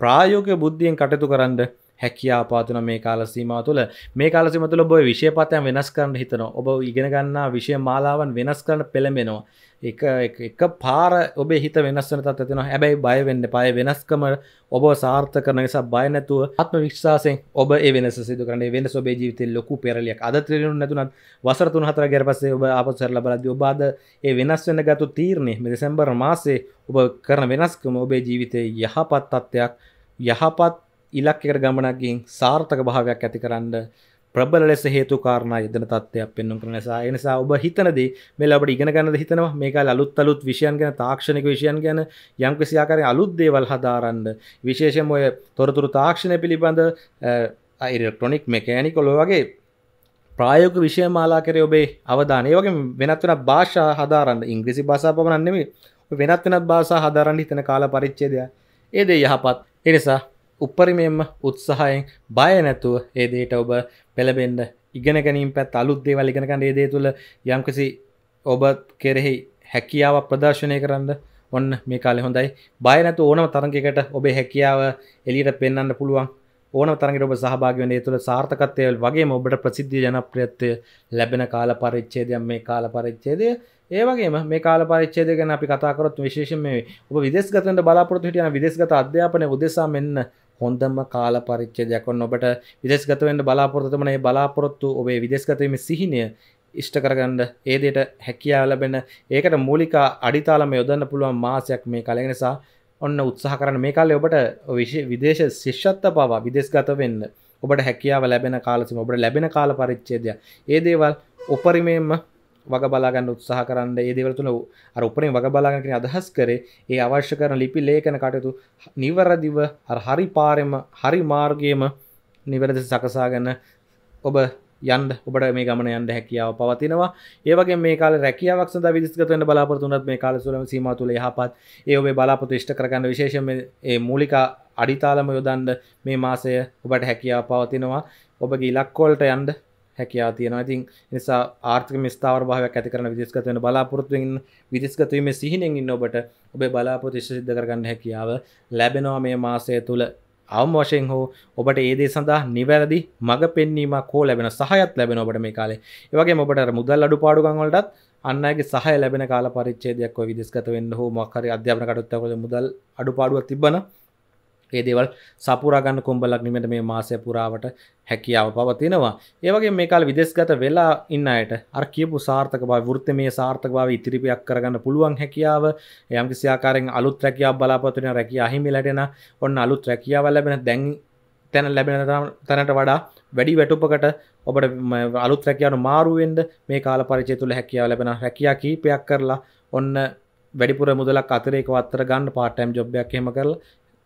ප්‍රායෝග බුද්ධියෙන් කටයුතු කරන්න හැකියා පාතන මේ කාලසීම තුළ මේ කාලසිම තුළ බොයි විශෂපතයන් වෙනස් කරන්න හිතන ඔබ ඉගෙන ගන්නා විශය මාලාවන් වෙනස් කරන්න පෙළඹෙනවා එක එක පාර ඔබේ හිත වෙනස්සන තත් ඇතින හැබැයි බයවෙන්න පය වෙනස්කම ඔබ සාර්ථ කරන නිසා බයනැතුව අත්ම විශ්වාසයෙන් ඔබ වෙනස සිදු කරන්නේ වෙන ඔබේ ජීවිතය ලොකු පෙරලියක් අද තිරෙනු නැතුනත් වසර තුන් හතර ගැරපස්සේ ඔබ අපසරල බලද ඔබාද ඒ වෙනස් වෙන ගතු තීරණය මෙ දෙසැම්බර් මාසේ ඔබ කරන වෙනස්කම ඔබේ ජීවිතය යහපත් තත්ත්වයක් යහපත් ඉලක්කකට ගමනකින් සාර්ථක භාවයක් ඇතිකරන්න ප්‍රබල ලෙස හේතු කාරණා යෙදෙන තත්ත්වයක් පෙන්වන කරන නිසා ඒ නිසා ඔබ හිතනදී මේ අපිට ඉගෙන ගන්නද හිතනවා මේක අලුත් අලුත් විෂයන් ගැන තාක්ෂණික විෂයන් ගැන යම් කිසි ආකාරයෙන් අලුත් දේවල් හදාරන්න විශේෂයෙන්ම ඔය තොරතුරු තාක්ෂණය පිළිබඳ ඉලෙක්ට්‍රොනික මෙකැනිකල් වගේ ප්‍රායෝගික විෂය මාලා කරේ ඔබේ අවධානය ඒ වගේ වෙනත් වෙනත් භාෂා හදාරන්න ඉංග්‍රීසි භාෂාව පමණක් නෙමෙයි වෙනත් වෙනත් භාෂා හදාරන්න හිතන කාල පරිච්ඡේදය ඒ දේ යහපත් ඒ නිසා උපරිමෙන්ම උත්සාහයෙන් බය නැතුව ඒදේට ඔබ පෙළබෙන්ඩ ඉගෙන ගැනීම පැත් අලුත්දේ වලිගෙනකන්න ඒදේ තුළ යම්කිසි ඔබ කෙරෙහි හැකියාව ප්‍රදර්ශනය කරන්න ඔන්න මේ කාලෙ හොඳයි බයනැතු ඕනම තරගකට ඔබේ හැකියාව එලියට පෙන්න්න පුළුවන් ඕන තරගට ඔබ සහභාගවන තුළ සාර්ථකත්වයල් වගේ ඔබට ප්‍රසිද්ධ ජනප්‍රියත්වය ලැබෙන කාල පරිච්චේදයක් මේ කාල පරිච්චේදය ඒවගේම මේ කාල පරිච්චේද ගැන අපි කතාකරොත් විශේෂම ඔබ විදෙස්ගතට බලාපොරොත්තු හිටියන විදෙස්ගත අධ්‍යාපනය උදෙසා මෙන්න හොඳම කාල පරිච්චේදයක් ඔන්න ඔබට විදේශගත වෙන්න බලාපොරොත්තු තමයි මේ බලාපොරොත්තු ඔබේ විදේශගත වීමේ සිහිනය ඉෂ්ට කරගන්න ඒ දෙයට හැකියාව ලැබෙන ඒකට මූලික අඩිතාලම යොදන්න පුළුවන් මාසයක් මේ කාලය නිසා ඔන්න උත්සාහ කරන්න මේ කාලේ ඔබට විදේශ ශිෂ්‍යත්ව පවා විදේශගත වෙන්න ඔබට හැකියාව ලැබෙන කාලසීම ඔබට ලැබෙන කාල පරිච්ඡේදය ඒ දේවල් උපරිමයෙන්ම වග බලාගන්න උත්සාහ කරන්න ඒදවල තුළ අර උපරින් වග බලාගන්න අදහස් කරේ ඒ අවශ්‍ය කරන ලිපි ලේකන කටයුතු නිවරදිව හරි පාරෙම හරි මාර්ගයම නිවැරදි සකසාගන්න ඔබ යන්ඩ ඔබට මේ ගමන යන්ඩ හැකියාව පවතිනවා ඒවගේ මේ කාල රැකියාවක් සඳ විදිස්කතවන්න බලාපොරතුනත් මේ කාල සුලම සීම තුළ යහපත් ඒ ඔබේ බලාපොතු ෂ්ට කරගන්න විශේෂම ඒ මූලිකා අඩිතාලම යොදන්ඩ මේ මාසය ඔබට හැකියාව පවතිනවා ඔබගේ ඉලක්කොල්ට යන්ඩ හැකයා තියෙන ඉතින් නිසා ආර්ථක ස්ථාව භාවයක් ඇති කරන විදිස්ගත වෙන බලාපොරොත්තුවෙන් විදිස්ගතවීම සිහිනෙන් ඉන්න ඔබට ඔබේ බලාපොරොත්තු සිද්ධ කරගන්න හැකියාව ලැබෙනවා මේ මාසය තුළ අවම වශයෙන් හෝ ඔබට ඒදේ සඳහා නිවැරදි මඟ පෙන්වීමක් හෝ ලැබෙන සහයත් ලැබෙන ඔබට මේ කාලේ. ඒ වගේම ඔබට මුදල් අඩුපාඩුකම් වලටත් අන් අයගේ සහය ලැබෙන කාල පරිච්ඡේදයක් ඔය විදේශගත වෙන්න හෝ මොකක් හරි අධ්‍යාපන කටයුත්තක මුදල් අඩුපාඩුවක් තිබ්බනම් ඒදේවල් සපුරාගන්න කොම්බලක්නිමට මේ මාසය පුරාවට හැකියාව පවතිනවා ඒවගේ මේ කාල විදෙස්ගත වෙලා ඉන්නයට අර කියපු සාර්ථක බව වෘත්ති මේ සාර්ථක බව ඉතිරිපයක් කරගන්න පුළුවන් හැකියාව යම් කිසියාකාරෙන් අලුත් රැකියාව බලාපොරොත්තු වෙන රැකියාව අහිමි ලැබෙන ඔන්න අලුත් රැකියාව ලැබෙන දැන් තැන ලැබෙන තැනට වඩා වැඩි වැටුපකට ඔබට අලුත් රැකියාවට මාරුවෙන්ද මේ කාල පරිචය තුළ හැකියාව ලැබෙන රැකියා කීපයක් කරලා ඔන්න වැඩිපුර මුදලක් අතරේක වත්තර ගන්න පාටම් ජොබ්යක් හෙම කරලා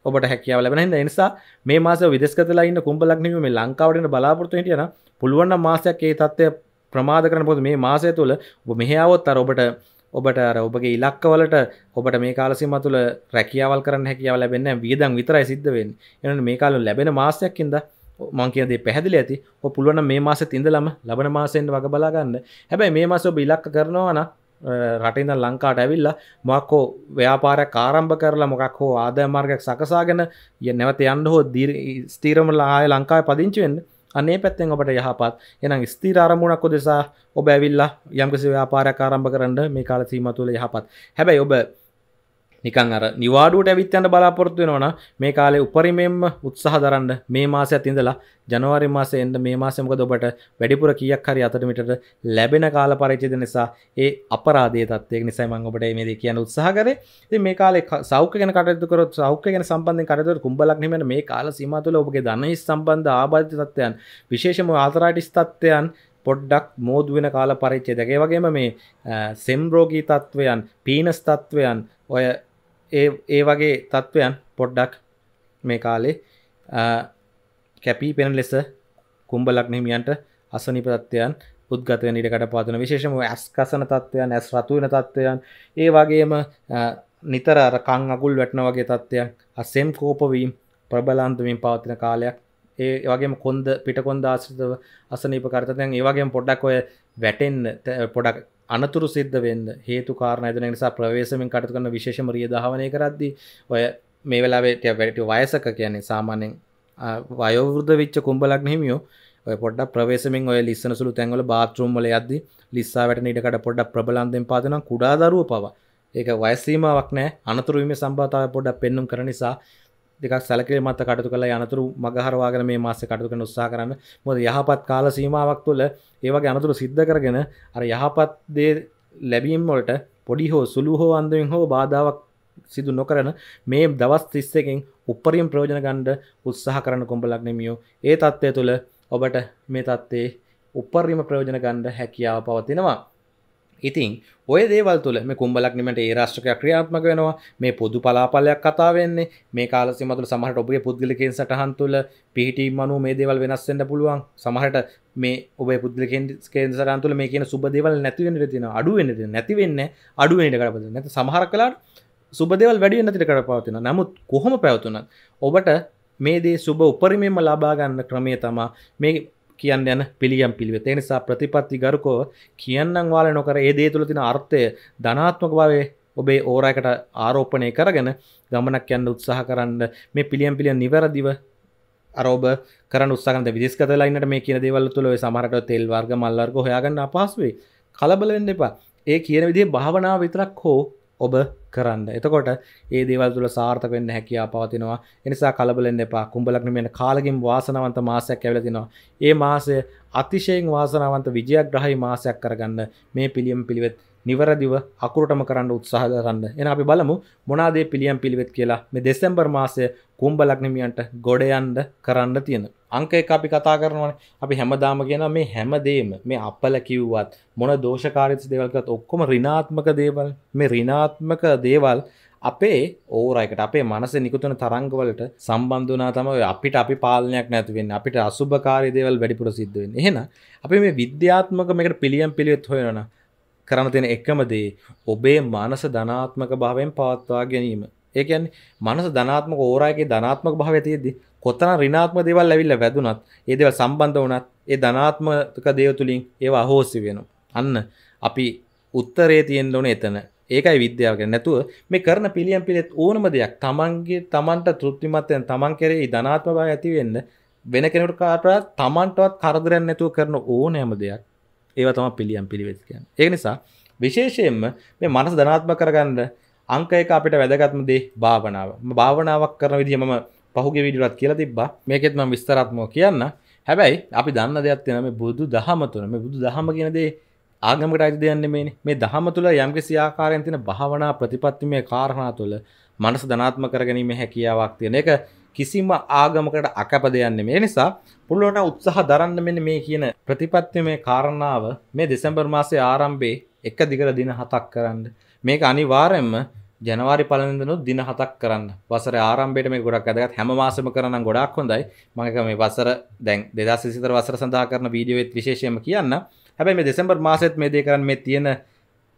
ඔබට හැකියාව ලැබෙන හින්දා ඒ නිසා මේ මාසෙ විදේශගතලා ඉන්න කුඹලක් නෙමෙයි මේ ලංකාවට එන බලාපොරොත්තු හිටියන පුළුවන් නම් මාසයක් ඒ தත්ත්වය ප්‍රමාද කරන්න පොත මේ මාසය තුළ ඔබ මෙහෙ આવොත් අර ඔබට ඔබට අර ඔබගේ ඉලක්කවලට ඔබට මේ කාල සීමාව තුළ රැකියාවල් කරන්න හැකියාව ලැබෙන්නේ නැහැ වියදම් විතරයි සිද්ධ වෙන්නේ එනවනේ මේ කාලෙ ලැබෙන මාසයක් හින්දා මං කියන දේ පැහැදිලි ඇති ඔය පුළුවන් නම් මේ මාසෙත් ඉඳලම ලබන මාසෙන් වග බලා ගන්න හැබැයි මේ මාසෙ ඔබ ඉලක්ක කරනවා නම් රටඉඳ ලංකාට ඇවිල්ලා මක්කෝ ව්‍යාපාරය කාරම්භ කරලා මොකක් හෝ ආදය මාර්ගයක් සකසාගෙන ය නැවත යන්න හෝ දීර ස්තීරමලාය ලංකාය පදිංචුවෙන් අනේ පැත්තෙන් ඔබට යහපත් එනම් ස්තීර අරමුණක්කු දෙසා ඔබ ඇවිල්ලා යම්කිසි ව්‍යාපාරය කාරම්භ කරන්න මේ කාල සීම තුළ යහපත් හැබැයි ඔබ නිකන් අර නිවාඩුවට ඇවිත්තන්න බලාපොරත්තු වෙනවන මේ කාලේ උපරිමෙන්ම උත්සාහ දරන්න මේ මාසය ඇතිඳලා ජනවාරි මාස එන්ට මේ මාසමකද ඔබට වැඩිපුර කියක් හරි අතටමිට ලැබෙන කාල පරිචිද නිසා ඒ අපරාධය තත්වය නිසා මං ඔබට මේ කියන්න උත්සාහ කරේ ඉතින් මේ කාලේ සෞඛ්‍ය ගැන කටයුතු කරොත් සෞඛ්‍ය ගැන සම්බන්ධයෙන් කටයුතු කුඹලක් නෙමෙයි මේ කාල සීමා තුළ ඔබගේ ධනයි සම්බන්ධ ආබාධිත තත්ත්වයන් විශේෂම ආතරායිටිස් තත්ත්වයන් පොඩ්ඩක් මෝද වෙන කාල පරිච්චේ දගේ වගේම මේ සෙම්රෝගී තත්ත්වයන් පීනස් තත්ත්වයන් ඔය ඒ ඒ වගේ තත්ත්වයන් පොඩ්ඩක් මේ කාලේ කැපී පෙන ලෙස කුම්ඹලක් නහිමියන්ට අසනිපතත්වයන් පුද්ගතවය නිට කට පාතන විශේෂම ඇස්කසන තත්වයන් ඇස් රතුවන තත්ත්වයන් ඒ වගේම නිතර කං අගුල් වැටන වගේ තත්ත්වයන් අස්සෙම් කෝපවීම් ප්‍රබලාන්තමින් පවතින කාලයක් ඒ වගේ කොන්ද පිටකොන්ද ආශ්‍රිතව අසනීප කරතයන් ඒවගේ පොඩ්ඩක් ඔය වැටෙන් පොඩක් අනතුරු සිද්ධ වෙන්න හේතු කාරණ ඇදන නිසා ප්‍රවේශමෙන් කටතු කරන විශේෂම රියදාහවනය කරද්දී ඔය මේ වෙලාවේට වැඩට වයසක කියන්නේ සාමාන්‍යෙන් වයෝවෘද විච්ච කුම්ඹලක් නෙමියෝ පොඩ ප්‍රවේශමෙන් ඔය ලිස්සන සුළු තැන්වල බාත්රුම්වල යද්දි ලිස්සාාවට නිටකට පොඩ ප්‍රබලන්දෙන් පාතන කුඩා දරුව පවා ඒක වයසීමාවක් නෑ අනතුරුවීම සම්බාතාව පොඩක් පෙන්නුම් කර නිසා දෙකක් සැලකිලි මත කටතු කළ අනතුරු මගහරවාගෙන මේ මාස කටතු කරන උත්සා කරන්න මොද යහපත් කාල සීමාවක් තුළ ඒවගේ අනතුරු සිද්ධ කරගෙන අර යහපත් දේ ලැබීම් වලට පොඩි හෝ සුළු හෝ අන්දුවෙන් හෝ බාධාවක් සිදු නොකරන මේ දවස් තිස්සකෙන් උපරිම් ප්‍රෝජන ගණ්ඩ උත්සාහ කරන කොම්ඹලක් නෙමියෝ ඒ තත්ත්වය තුළ ඔබට මේ තත්ත්වේ උපරිම ප්‍රයෝජන ගණ්ඩ හැකියාව පවතිනවා ඉතින් ඔය දේවල් තුළ මේ කුම්ඹලක්නීමට ඒ රාෂ්ට්‍රකයක් ක්‍රියාත්මක වෙනවා මේ පොදු පලාපලයක් කතාවෙන්නේ මේ කාලසිමතුල සමහට ඔබගේ පුද්ගලිකෙන් සටහන් තුළ පිහිටීම් අනු මේ දේවල් වෙනස්සෙන්ට පුළුවන් සමහට මේ ඔබ පුද්ගලිකෙන් සරන්තුල මේ කියන සුබ දේවල් නැතිවෙන තින අඩුවෙන නැතිවෙන්න අඩුවෙනට කරපද නැත සමහර කලාට සුබදේවල් වැඩිය නැතිට කරපවතින නමුත් කොහොම පැවතුනත් ඔබට මේ දේ සුබ උපරිමෙන්ම ලබාගන්න ක්‍රමය තමා මේ කියන්න යන පිළියම් පිළිවෙත නිසා ප්‍රතිපත්ති ගරුකෝ කියන්නම් වාල නොකර ඒ දේ තුළ තින අර්ථය ධනාත්මක භාවේ ඔබේ ඕරයකට ආරෝපණය කරගෙන ගමනක් යන්න උත්සාහ කරන්න මේ පිළියම් පිළියම් නිවැරදිව අරෝබ කරන උත්සාහන විදිස්කත ලයින්නට මේ කියන දේවල් තුළ සමහරට තෙල් වර්ග මල්වර්ග හොයාගන්න අපහසුවේ කලබල වෙන්න එපා ඒ කියන විදිේ භාවනාව විතරක් හෝ ඔබ කරන්න එතකොට ඒ දේවල් තුළ සාර්ථක වෙන්න හැකියා පවතිනවා එනිසා කලබලෙන්න එපා කුඹලක් නෙමෙයි කාලෙකින් වාසනාවන්ත මාසයක් ඇවිල්ලා තිනවා ඒ මාසය අතිශයින් වාසනාවන්ත විජයග්‍රහී මාසයක් කරගන්න මේ පිළියම් පිළිවෙත් නිවරදිව අකුරටම කරන්න උත්සාහ කරන්න එන අපි බලමු මොනාදේ පිළියම් පිළිවෙත් කියලා මේ දෙසැම්බර් මාසය කුම්බ ලග්නමියන්ට ගොඩයන්ඩ කරන්න තියෙන අංක එක අපි කතා කරනවන අපි හැමදාම කියෙන මේ හැමදේම මේ අපල කිව්වත් මොන දෝෂකාරිත දෙවල්කත් ඔක්කොම රිනාත්මක දේවල් මේ රිනාත්මක දේවල් අපේ ඕරයිකට අපේ මනස නිකුතුන තරංගවලට සම්බන්ධනා තම අපිට අපි පාලනයක් නැතිවෙන් අපිට අසුභකාරය දේවල් වැඩිපුර සිද්ධුවෙන් එහෙන අපි මේ විද්‍යාත්මක මේකට පිළියම් පිළිවෙත් හොයන කරන්න තියෙන එකම දේ ඔබේ මනස ධනාත්මක භාවයෙන් පවත්වා ගැනීම. ඒ කියන්නේ මනස ධනාත්මක ඕරායකේ ධනාත්මක භාවය තියෙද්දි කොතන ඍණාත්මක දේවල් ඇවිල්ලා වැදුනත් ඒ දේවල් සම්බන්ධ වුණත් ඒ ධනාත්මක දේව තුලින් ඒවා අහෝසි වෙනවා. අන්න අපි උත්තරේ තියෙන්න ඕනේ එතන. ඒකයි විද්‍යාව කියන්නේ නැතුව මේ කරන පිළියම් පිළිත් ඕනම දෙයක් තමන්ගේ තමන්ට තෘප්තිමත් වෙන තමන් කෙරෙහි ධනාත්මක භාවය ඇති වෙන්න වෙන කෙනෙකුට කාටවත් තමන්ටවත් කරදරයක් නැතුව කරන ඕනෑම දෙයක් ඒව තම පිළියම් පිළිවෙත්කයන් ඒ නිසා විශේෂයෙන්ම මේ මනස ධනාත්ම කරගන්න අංක එක අපිට වැදගත්ම දේ භාවනාව භාවනාවක් කරන විදිහ මම පහුගේ විඩියෝවත් කියලා තිබ්බා මේකෙත් මම විස්තරාත්මකව කියන්න හැබැයි අපි දන්න දෙයක් තියෙනවා මේ බුදු දහම තුන මේ බුදු දහම කියන දේ ආගමකට අයිති දෙයක් නෙමෙයිනේ මේ දහම තුල යම්කිසි ආකාරයෙන් තියෙන භාවනා ප්‍රතිපත්තිමේ කාරණා තුල මනස ධනාත්ම කරගැනීමේ හැකියාවක් තියෙන එක කිසිම ආගමකට අකප දෙයක් නෙමෙයි ඒ නිසා පුළුවන උත්සාහ දරන්න මෙන මේ කියන ප්‍රතිපත්ති මේ කාරණාව මේ දෙසැම්බර් මාසේ ආරම්භේ එක දිගට දින හතක් කරන්න මේක අනිවාර්යෙන්ම ජනවාරි පලඳනු දින හතක් කරන්න වසර ආරම්භයට මේ ගොඩක් අදගත් හැම මාසම කරන ගොඩක් හොඳයි මඟක මේ වසර දැන් දෙදා සිතර වසර සඳහා කරන වීඩියෝත් විශේෂයම කියන්න හැබැයි මේ දෙසැම්බර් මාසෙත් මේ දේ කරන්න මේ තියෙන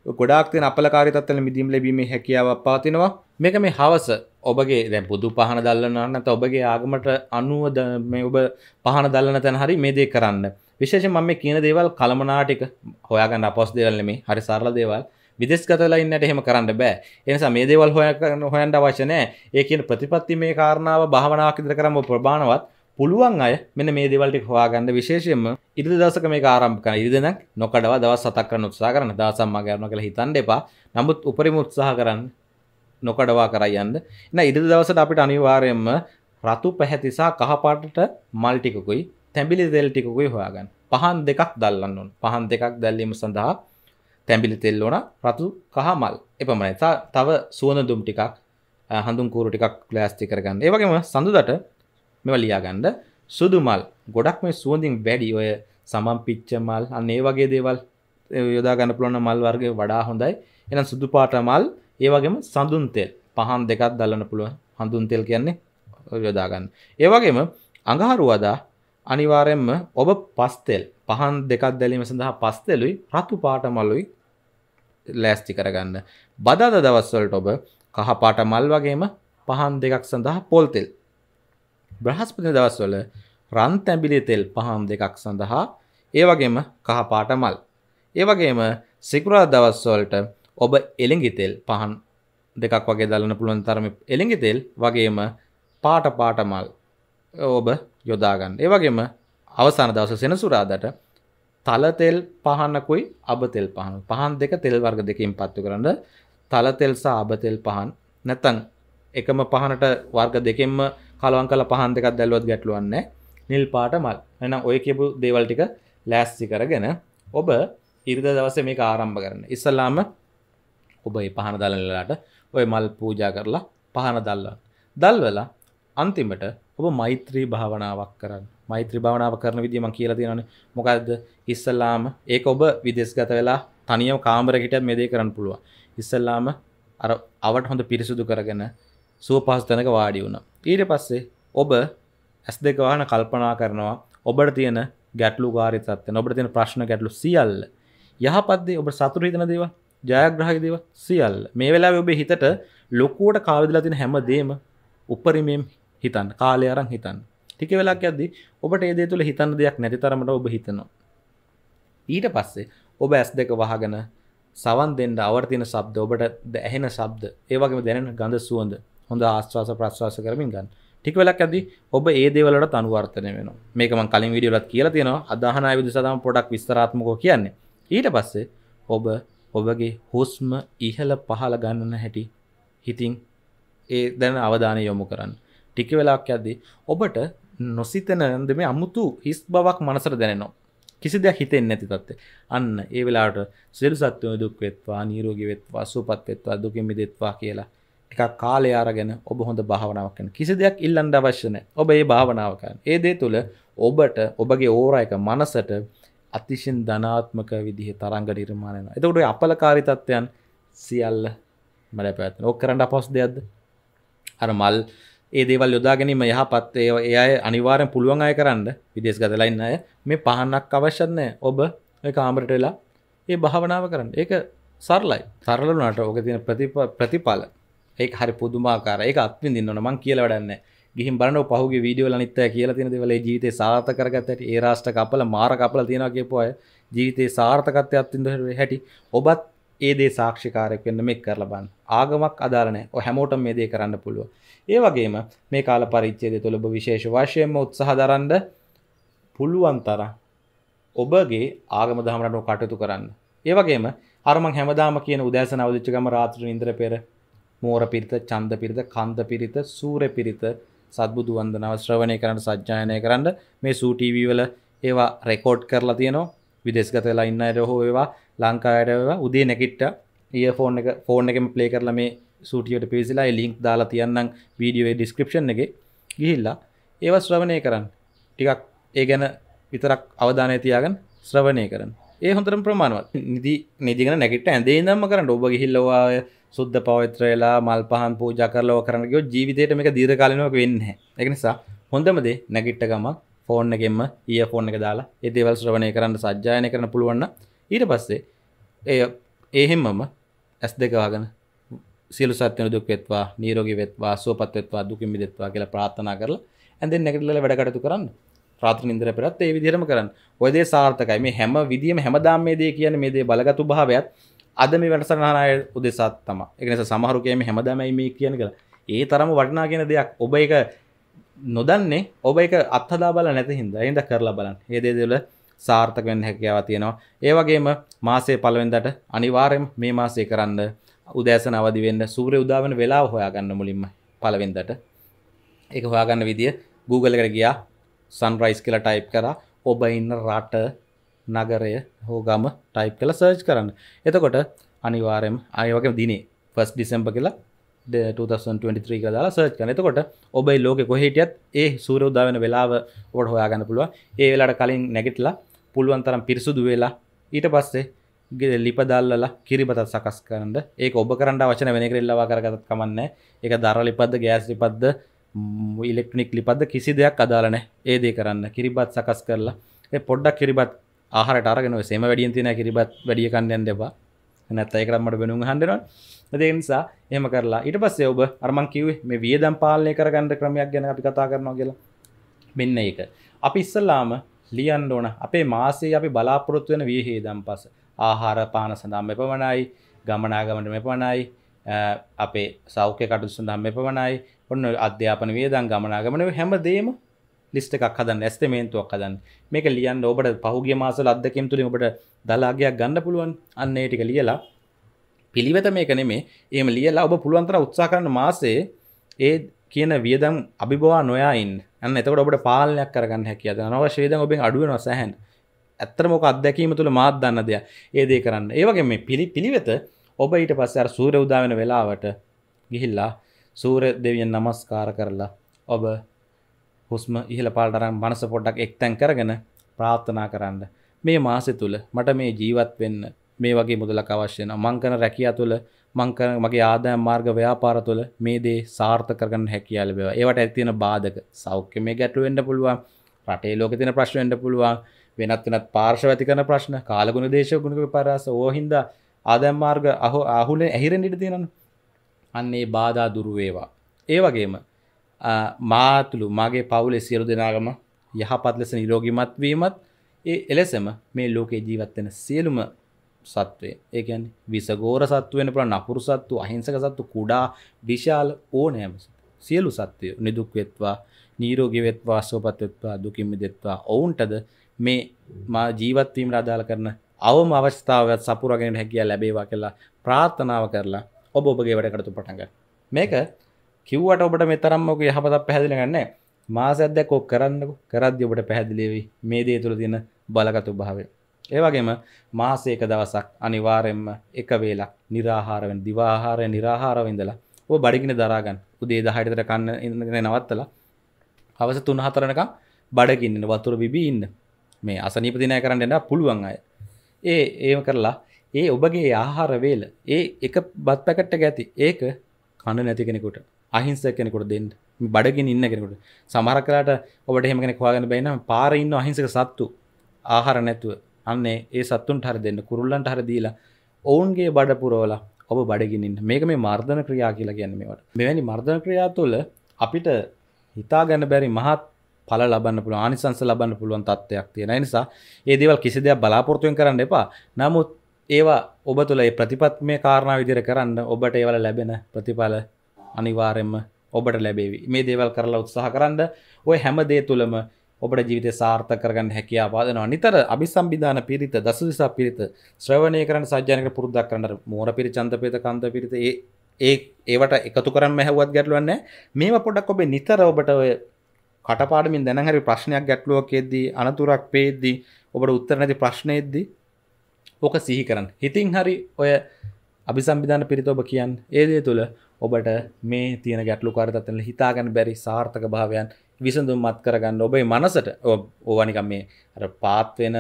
ගොඩක්තින අපලකාරිතත්වල මිදීම් ලැබීමේ හැකියාවක් පාතිනවා මේක මේ හවස ඔබගේ දැ බුදු පහන දල්ලන්න ඇත ඔබගේ ආගමට අනුවද මේ ඔබ පහන දල්ලන තැන හරි මේ දේ කරන්න විශේෂ මම මේ කියන දේවල් කළමනාටික හොයාගන්න අපොස් දෙවල්නෙමේ හරි සරල දේවල් විදෙස්ගතලයින්නට එහෙම කරන්න බෑ එනිසා මේ දේවල් හොය හොයන්ට වශනය ඒ කියන ප්‍රතිපත්ති මේ කාරණාව භාවනාකිදර කරම ප්‍රබාණවත් පුළුවන් අය මෙන මේ දෙවල්ටි හවාගන්න විශේෂයෙන්ම ඉරිදි දවසක මේ ආරම්භ කරන ඉරිදි නම් නොකඩව දවස් හතක් කරන්න උත්සාහ කරන්න දවසක් මග යනවා කියලා හිතන්න එපා. නමුත් උපරිම උත්සාහ කරන්න නොකඩවා කරයි යන්න. එහෙනම් ඉරිදි දවසට අපිට අනිවාර්යයෙන්ම රතු පැහැති සහ කහපාටට මල් ටිකකුයි තැඹිලි තෙල් ටිකකුයි හොයාගන්න. පහන් දෙකක් දැල්ලන්න ඕන. පහන් දෙකක් දැල්වීම සඳහා තැඹිලි තෙල් ඕන, රතු කහ මල්. එපමණයි. තව සුවඳ දුම් ටිකක්, හඳුන් කූරු ටිකක් ප්ලාස්ටික් කරගන්න. ඒ වගේම සඳුදට මෙව ලියාගන්න සුදු මල් ගොඩක් මේ සුවඳින් වැඩි ඔය සමම් පිච්ච මල් අන්න ඒ වගේ දේවල් යොදා ගන්න පුළුවන් මල් වර්ගය වඩා හොඳයි. එහෙනම් සුදු පාට මල් ඒ වගේම සඳුන් තෙල් පහන් දෙකක් දාලන්න පුළුවන්. හඳුන් තෙල් කියන්නේ යොදා ගන්න. ඒ වගේම අඟහරුවාදා අනිවාර්යයෙන්ම ඔබ පස් තෙල් පහන් දෙකක් දැලීම සඳහා පස් තෙලුයි රතු පාට මලුයි ලෑස්ති කරගන්න. බදාදා දවස්වලට ඔබ කහ පාට මල් වගේම පහන් දෙකක් සඳහා පොල් තෙල් බ්‍රහස්පතින දවස්වල රන් තැඹිලි තෙල් පහම් දෙකක් සඳහා ඒ වගේම කහපාට මල්. ඒ වගේම සිකුරාදා දවස්වලට ඔබ එළඟි තෙල් පහන් දෙකක් වගේ දලන්න පුළුවන් තරමේ එළඟි තෙල් වගේම පාට පාට මල් ඔබ යොදා ගන්න. ඒ වගේම අවසාන දවසේ සෙනසුරාදාට තල තෙල් පහනකුයි අබ තෙල් පහන. පහන් දෙක තෙල් වර්ග දෙකකින් පත්තු කරන්න තල තෙල් සහ අබ තෙල් පහන්. නැත්නම් එකම පහනට වර්ග දෙකෙන්ම කලවන් කල පහන් දෙකක් දැල්ුවත් ගැටලුවන්න නිල් පාට මල් එනම් ඔය කියපු දේවල් ටික ලෑස්ති කරගෙන ඔබ ඉරිද දවස මේ ආරම්භ කරන ඉස්සල්ලාම ඔබ පහන දලලාට ඔය මල් පූජා කරලා පහන දල්ලන්න දල්වෙලා අන්තිමට ඔබ මෛත්‍රී භාවනාවක් කරන්න මෛත්‍රී භාවනාව කරන විදිම කියලා තියෙනන මොකක්ද ඉස්සල්ලාම ඒක ඔබ විදෙස්ගත වෙලා තනියව කාමරකට මේ දේ කරන්න පුළුව ඉස්සල්ලාම අර අවට හොඳ පිරිසුදු කරගෙන සුව පහසු තැනක වාඩි වුණා. ඊට පස්සේ ඔබ ඇස් දෙක වහන කල්පනා කරනවා ඔබට තියෙන ගැටලුකාරී තත්ත්වයන්, ඔබට තියෙන ප්‍රශ්න ගැටලු සියල්ල. යහපත් දේ ඔබට සතුටු හිතන දේවල්, ජයග්‍රාහක දේවල් සියල්ල. මේ වෙලාවේ ඔබේ හිතට ලොකුවට කාවදලා තියෙන හැම දෙෙම උපරිමයෙන් හිතන්න, කාලය අරන් හිතන්න. ටික වෙලාවක් යද්දී ඔබට ඒ දේ තුල හිතන්න දෙයක් නැති තරමට ඔබ හිතනවා. ඊට පස්සේ ඔබ ඇස් දෙක වහගෙන සවන් දෙන්න අවර්තින ශබ්ද ඔබට ඇහෙන ශබ්ද ඒ වගේම දැනෙන ගඳ සුවඳ හොඳ ආස්වාස ප්‍රශ්වාස කරමින් ගන්න ටික වෙලක් ඇදි ඔබ ඒ දේවලට අනුවර්තනය වෙනවා මේක මම කලින් වීඩියෝලත් කියලා තියෙනවා අදාහන ආයුධ සදාම පොඩක් විස්තරාත්මකව කියන්නේ ඊට පස්සේ ඔබ ඔබගේ හුස්ම ඉහළ පහළ ගන්නන හැටි හිතින් ඒ දැන අවධානය යොමු කරන්න ටික වෙලාක් ඇද්දී ඔබට නොසිතනද මේ අමුතු හිස් බවක් මනසට දැනෙනවා කිසි දෙයක් හිතෙන් නැති තත්ත අන්න ඒ වෙලාට සිරු සත්වය දුක් වෙත්වා නීරෝගි වෙත්වා සුපත් වෙත්වා දුකෙමි දෙත්වා කියලා ටිකක් කාලය අරගෙන ඔබ හොඳ භාවනාවක් කරන. කිසි දෙයක් ඉල්ලන්න අවශ්‍ය නැහැ. ඔබ මේ භාවනාව කරන. ඒ දේ තුල ඔබට ඔබගේ ඕරා එක මනසට අතිශයින් ධනාත්මක විදිහේ තරංග නිර්මාණය වෙනවා. එතකොට ඔය අපලකාරී තත්ත්වයන් සියල්ල මල පැවැත්වෙන. ඕක කරන්න අපහසු දෙයක්ද? අර මල් ඒ දේවල් යොදා ගැනීම යහපත් ඒ අය අනිවාර්යෙන් පුළුවන් අය කරන්න විදේශගතලා ඉන්න අය මේ පහනක් අවශ්‍ය නැහැ. ඔබ ඔය කාමරට වෙලා මේ භාවනාව කරන්න. ඒක සරලයි. සරල වුණාට ඔක තියෙන ප්‍රතිඵල ඒක හරි පුදුමාකාර ඒක අත්විඳින්න ඕන මං කියලා වැඩන්නේ ගිහින් බලන්න පහුගිය වීඩියෝ වල අනිත් අය කියලා තියෙන දේවල් ඒ ජීවිතේ සාර්ථක කරගත්තට ඒ රාෂ්ට්‍ර කපල මාර කපල තියනවා කියපු අය ජීවිතේ සාර්ථකත්වයේ අත්විඳින හැටි ඔබත් ඒ දේ සාක්ෂිකාරයක් වෙන්න මේක කරලා බලන්න ආගමක් අදාළ නැහැ ඔය හැමෝටම මේ දේ කරන්න පුළුවන් ඒ වගේම මේ කාල පරිච්ඡේදය තුළ ඔබ විශේෂ වශයෙන්ම උත්සාහ දරන්න පුළුවන් තරම් ඔබගේ ආගම දහමට කටයුතු කරන්න ඒ වගේම අරමං හැමදාම කියන උදෑසන අවදිච්ච ගම රාත්‍රියේ ඉඳලා පෙර මෝර පිරිත චන්ද පිරිත කන්ද පිරිත සූර පිරිත සත්බුදු වන්දනාව ශ්‍රවණය කරන්න සජ්ජායනය කරන්න මේ සූටීවී වල ඒවා රෙකෝඩ් කරලා තියෙනවා විදෙස්ගත වෙලා ඉන්න අයට හෝ ඒවා ලංකාවට ඒවා උදේ නැගිට ඊයෆෝන් එක ෆෝන් එකෙන් ප්ලේ කරලා මේ සූටියට පිවිසලා ඒ ලින්ක් දාලා තියන්නම් වීඩියෝයේ ඩිස්ක්‍රිප්ෂන් එකේ ගිහිල්ලා ඒවා ශ්‍රවණය කරන්න ටිකක් ඒ ගැන විතරක් අවධානය තියාගෙන ශ්‍රවණය කරන්න ඒ හොඳර ප්‍රමාණවත් නිදි නිදිගන නැගට ඇදේ දම්ම කරන්න ඔබ හිල්ලවා සුද්ද පවත්‍රයලා මල් පහන් පූජ කරලව කරනකෝ ජීවිතයට මේක දීර කාලනක වෙන්න එකනිසා හොඳමදේ නැගිට්ට ගමක් ෆෝන් එකෙන්ම ඒ ෆෝන් එක දාලා එදේවල් ශ්‍රවණය කරන්න සජ්ජායන කරන පුළුවන්න ඊට පස්සේ එය ඒහෙම්මම ඇස් දෙකවාගෙන සියලු සත්‍යන දුක් වෙත්වා නීරෝගී වෙත්වා සුවපත් වෙත්වා දුකින් මිදෙත්වා කියලා ප්‍රාර්ථනා කරලා ඇඳෙන් නැගිටලා වැඩ කටයුතු කරන්න රාත්‍ර නින්දර පෙරත් ඒ විදිහටම කරන්න. ඔය දේ සාර්ථකයි. මේ හැම විදියෙම හැමදාම මේ දේ කියන්නේ මේ දේ බලගත් භාවයත් අද මේ වැඩසටහනය උදෙසාත් තමයි. ඒක නිසා සමහරු කියන්නේ හැමදාමයි මේ කියන කියලා. ඒ තරම වටිනා කියන දෙයක් ඔබ ඒක නොදන්නේ ඔබ ඒක අත්හදා බලලා නැති හින්දා. එහෙනම් කරලා බලන්න. මේ දේ දෙවල සාර්ථක වෙන්න හැකියාව තියෙනවා. ඒ වගේම මාසයේ පළවෙනිදාට අනිවාර්යයෙන් මේ මාසයේ කරන්න උදෑසන අවදි වෙන්න සූර්ය උදා වෙන වෙලාව හොයාගන්න මුලින්ම පළවෙනිදාට. ඒක හොයාගන්න විදිය Google එකට ගියා සන්රයිස් කියලා ටයිප් කරා ඔබ ඉන්න රට නගරය හෝ ගම ටයිප් කළ සර්ච් කරන්න එතකොට අනිවාරයම අයවගේ දිනේ ෆස් ඩිසම්ප කියලා 2023 දාලා සර්ච් කරන එතකොට ඔබයි ලෝක කොහහිටියත් ඒ සූර උදා වෙන වෙලාව ඔට හොයාගන්න පුළුව ඒ වෙලාට කලින් නැගිටලා පුළුවන් තරම් පිරිසුදු වෙලා ඊට පස්සේ ගෙ ලිපදල්ලලා කිරිබතත් සකස් කරන්න ඒ ඔබ කරන්න වචන වෙන කරෙල්ලවා කරගතත් කමන්න එක දර ලිපද ගෑස් ලිපද්ද ඉලෙක්ට්‍රනික් ලිපද කිසි දෙයක් අදාලනෑ ඒදේ කරන්න කිරිබත් සකස් කරලා පොඩ්ඩක් කිරිබත් ආහරට අරගෙන සේම වැඩියෙන් තින කිරිබත් වැඩිය කන්නයන් දෙබා නැත්ත ඒකරම්මට වෙනුම් හන්ඩෙනවා දේනිසා එහම කරලා ඉට පස්සේ ඔබ අරමන් කිවේ මේ වියදම් පාලනය කරගන්න ක්‍රමයක් ගැන අපි කතා කරනවා කියලා මෙන්න ඒක අපි ඉස්සල්ලාම ලියන්න ඕන අපේ මාසේ අපි බලාපොරොත්තු වෙන වියහේදම් පස ආහාර පාන සඳම් එපමණයි ගමනාගමට මෙපමණයි අපේ සෞඛ්‍ය කටු සඳම් එපමණයි ඔන්න අධ්‍යාපන වේදන් ගමනාගමන හැමදේම ලිස්ට එකක් හදන් ඇස්තමේන්තුවක් හදන් මේක ලියන්න ඔබට පහුගේ මාසල අදකෙම් තුරින් ඔබට දලාගයක් ගන්න පුළුවන් අන්න ඒටික ලියලා පිළිවෙත මේක නෙමේ ඒම ලියලා ඔබ පුළුවන්තර උත්සා කරන මාසේ ඒ කියන වියදම් අභිබවා නොයයින් අන්න එතකට ඔබට පාලනයක් කරගන්න හැකිය නව ශේදන් ඔබෙන් අඩුව නොසැහන් ඇත්තරමොක අත්දැකීම තුළ මාත් දන්න දෙය ඒදේ කරන්න ඒවගේ මේ පිළි පිළිවෙත ඔබ ඊට පස්ස අර සූර උදාවෙන වෙලාවට ගිහිල්ලා සූර දෙවියන් නමස්කාර කරලා ඔබ හුස්ම ඉහළ පාටරම් මනස පොඩ්ඩක් එක්තැන් කරගෙන ප්‍රාර්ථනා කරන්න මේ මාසෙ තුළ මට මේ ජීවත් වෙන්න මේ වගේ මුදලක් අවශ්‍ය වෙනවා මං කරන රැකියාව තුළ මං කරන මගේ ආදායම් මාර්ග ව්‍යාපාර තුළ මේ දේ සාර්ථක කරගන්න හැකියාව ලැබෙනවා ඒවට ඇති තියෙන බාධක සෞඛ්‍යමය ගැටලු වෙන්න පුළුවන් රටේ ලෝකෙ තියෙන ප්‍රශ්න වෙන්න පුළුවන් වෙනත් වෙනත් පාර්ශව ඇති කරන ප්‍රශ්න කාලගුණ දේශගුණික විපරාස ඕහින්දා ආදායම් මාර්ග අහු අහුලෙන් ඇහිරෙන්න ඉඩ තියෙනවා අන්නේ බාධා දුරුවේවා. ඒ වගේම මාතුළු මගේ පවුලෙ සියලු දෙනාගම යහපත් ලෙස නිරෝගිමත්වීමත් ඒ එලෙසම මේ ලෝකේ ජීවත්වෙන සියලුම සත්වය ඒකන් විසගෝර සත්වෙන පුළ නපුරු සත්තු අහිංසක සත්තු කුඩා විශාල ඕනෑම සියලු සත්වය නිදුක්වෙත්වා නීරෝගිවෙත්වා සෝපත්වෙත්වා දුකින්මි දෙත්වා ඔවුන්ටද මේ මා ජීවත්වීම රදාල කරන අවම අවස්ථාවත් සපුරගෙන හැකිය ලැබේවා කියලා ප්‍රාර්ථනාව කරලා ඔබ ඔබගේ වැඩකටතු පටග මේක කිව්වට ඔබට මෙතරම්මක යහපතක් පැහැදිලගන්න මාසැද්දැකෝ කරන්නක කරද්‍ය ඔබට පැහැදිලේවී මේ දේ තුළ තින බලගතු භාවය. ඒවගේම මාසේක දවසක් අනිවාරෙන්ම එක වේලක් නිරාහාරවෙන් දිවාහාරය නිරාහාරවෙන්දලා ඔ බඩිගෙන දරාගන්න උදේ දහයටතර කන්න ඉඳගෙන නවත්තලා හවස තුන හතරනක බඩකින්න වතුර බිබී ඉන්න මේ අසනීපතිනය කරන්න එන්න පුළුවන් අය ඒ ඒම කරලා ඒ ඔබගේ ආහාර වේල ඒ එක බත් පැකට්ට ඇති ඒක කන්න නැති කෙනෙකුට අහිංස කෙනෙකුට දෙන්න බඩගෙන ඉන්න කෙනෙකුට සමහර කරලාට ඔබට එහෙම කෙනෙක් හොයාගන්න බැරි නම් පාරේ ඉන්න අහිංසක සත්තු ආහාර නැතුව අන්නේ ඒ සත්තුන්ට හරි දෙන්න කුරුල්ලන්ට හරි දීලා ඔවුන්ගේ බඩ පුරවලා ඔබ බඩගෙන ඉන්න මේක මේ මර්ධන ක්‍රියා කියලා කියන්නේ මේවට මෙවැනි මර්ධන ක්‍රියා තුළ අපිට හිතා ගන්න බැරි මහත් පල ලබන්න පුළුව ආනිසංස ලබන්න පුළුවන් තත්වයක් තියෙන නිසා ඒ දේවල් කිසි දෙයක් බලාපොරතුවෙන් කරන්න එපා නමුත් ඒවා ඔබ තුළ ඒ ප්‍රතිපත්මය කාරණ විදිර කරන්න ඔබට ඒවල ලැබෙන ප්‍රතිඵල අනිවාරෙන්ම ඔබට ලැබේවි මේ දේවල් කරලා උත්සාහ කරන්න ඔය හැම දේ තුළම ඔබට ජීවිත සාර්ථ කරගන්න හැකියාවාදනවා නිතර අභි සම්බිධාන පිරිත දස දිසා පිරිත ශ්‍රවණය කරන සජ්‍යනක පුරුද්දක් කරන්න මෝර පිරි චන්ත පේත කන්ත පිරිත ඒ ඒ ඒවට එකතු කරන්න හැවත් ගැටලුවන්න මේම පොඩක් ඔබේ නිතර ඔබට ඔය කටපාඩමින් දැනහරි ප්‍රශ්නයක් ගැටලුවකෙද්දී අනතුරක් පේද්දී ඔබට උත්තර නැති ප්‍රශ්නයද්දී ඕක සිහි කරන්න හිතින් හරි ඔය අභි සම්බිධාන පිරිත ඔබ කියන් ඒදේ තුළ ඔබට මේ තියෙන ගැටලු කාරතත්වල හිතාගන්න බැරි සාර්ථක භාවයන් විසඳුම් මත් කරගන්න ඔබේ මනසට ඕවනිකම් මේ පාත්වෙන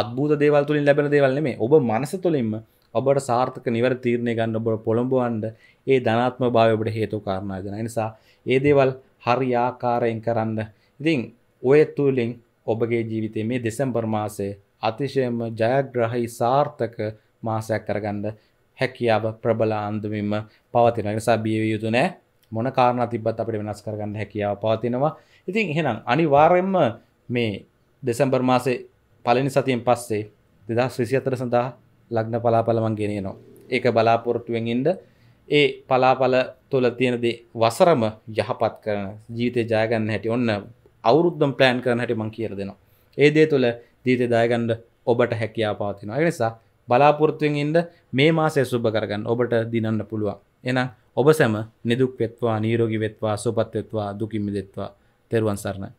අත්බූ දේවල් තුළින් ලැබෙන දේවල්න මේ ඔබ මනස තුළින්ම ඔබට සාර්ථක නිවර තීරණය ගන්න ඔබට පොළොඹවන්ඩ ඒ ධනාත්ම භාවඔබට හේතු කාරණයදන නිසා ඒ දේවල් හරි ආකාරයෙන් කරන්න ඉතිං ඔය තුළින් ඔබගේ ජීවිතය මේ දෙසම්බර් මාසේ අතිශයම ජයග්‍රහහි සාර්ථක මාසයක් කරගන්න හැකියාව ප්‍රබලාන්දමින්ම පවතින නිසා බියවිය යුතු නෑ මොන කාරණ තිබත් අපට වෙනස් කරගන්න හැකියාව පවතිනවා ඉතින් එහෙනම් අනිවාරෙන්ම මේ දෙසම්බර් මාසේ පලනි සතියෙන් පස්සේ දෙදස් විසි අතර සඳහා ලග්න පලාපලමන් ගෙනයනවා ඒක බලාපොරොත්තුවෙන් ඉන්ඩ ඒ පලාපල තුළ තියෙනදේ වසරම යහපත් කරන ජීවිතය ජයගන්න හැටි ඔන්න අවුරුද්ධම් ප්ලෑන් කරන හැටි මං කියර දෙනවා ඒ දේ තුළ ජීතය දායගන්ඩ ඔබට හැකයා පාතින නිසා බලාපොරත්තුවෙන් ඉන්ද මේ මාසය සුබ කරගන්න ඔබට දිනන්න පුළුවන් එනම් ඔබ සැම නිදුක් වෙත්වා නීරෝගි වෙත්වා සුපත් වෙත්වා දුකිමි දෙත්වා තෙරුවන් සරණයි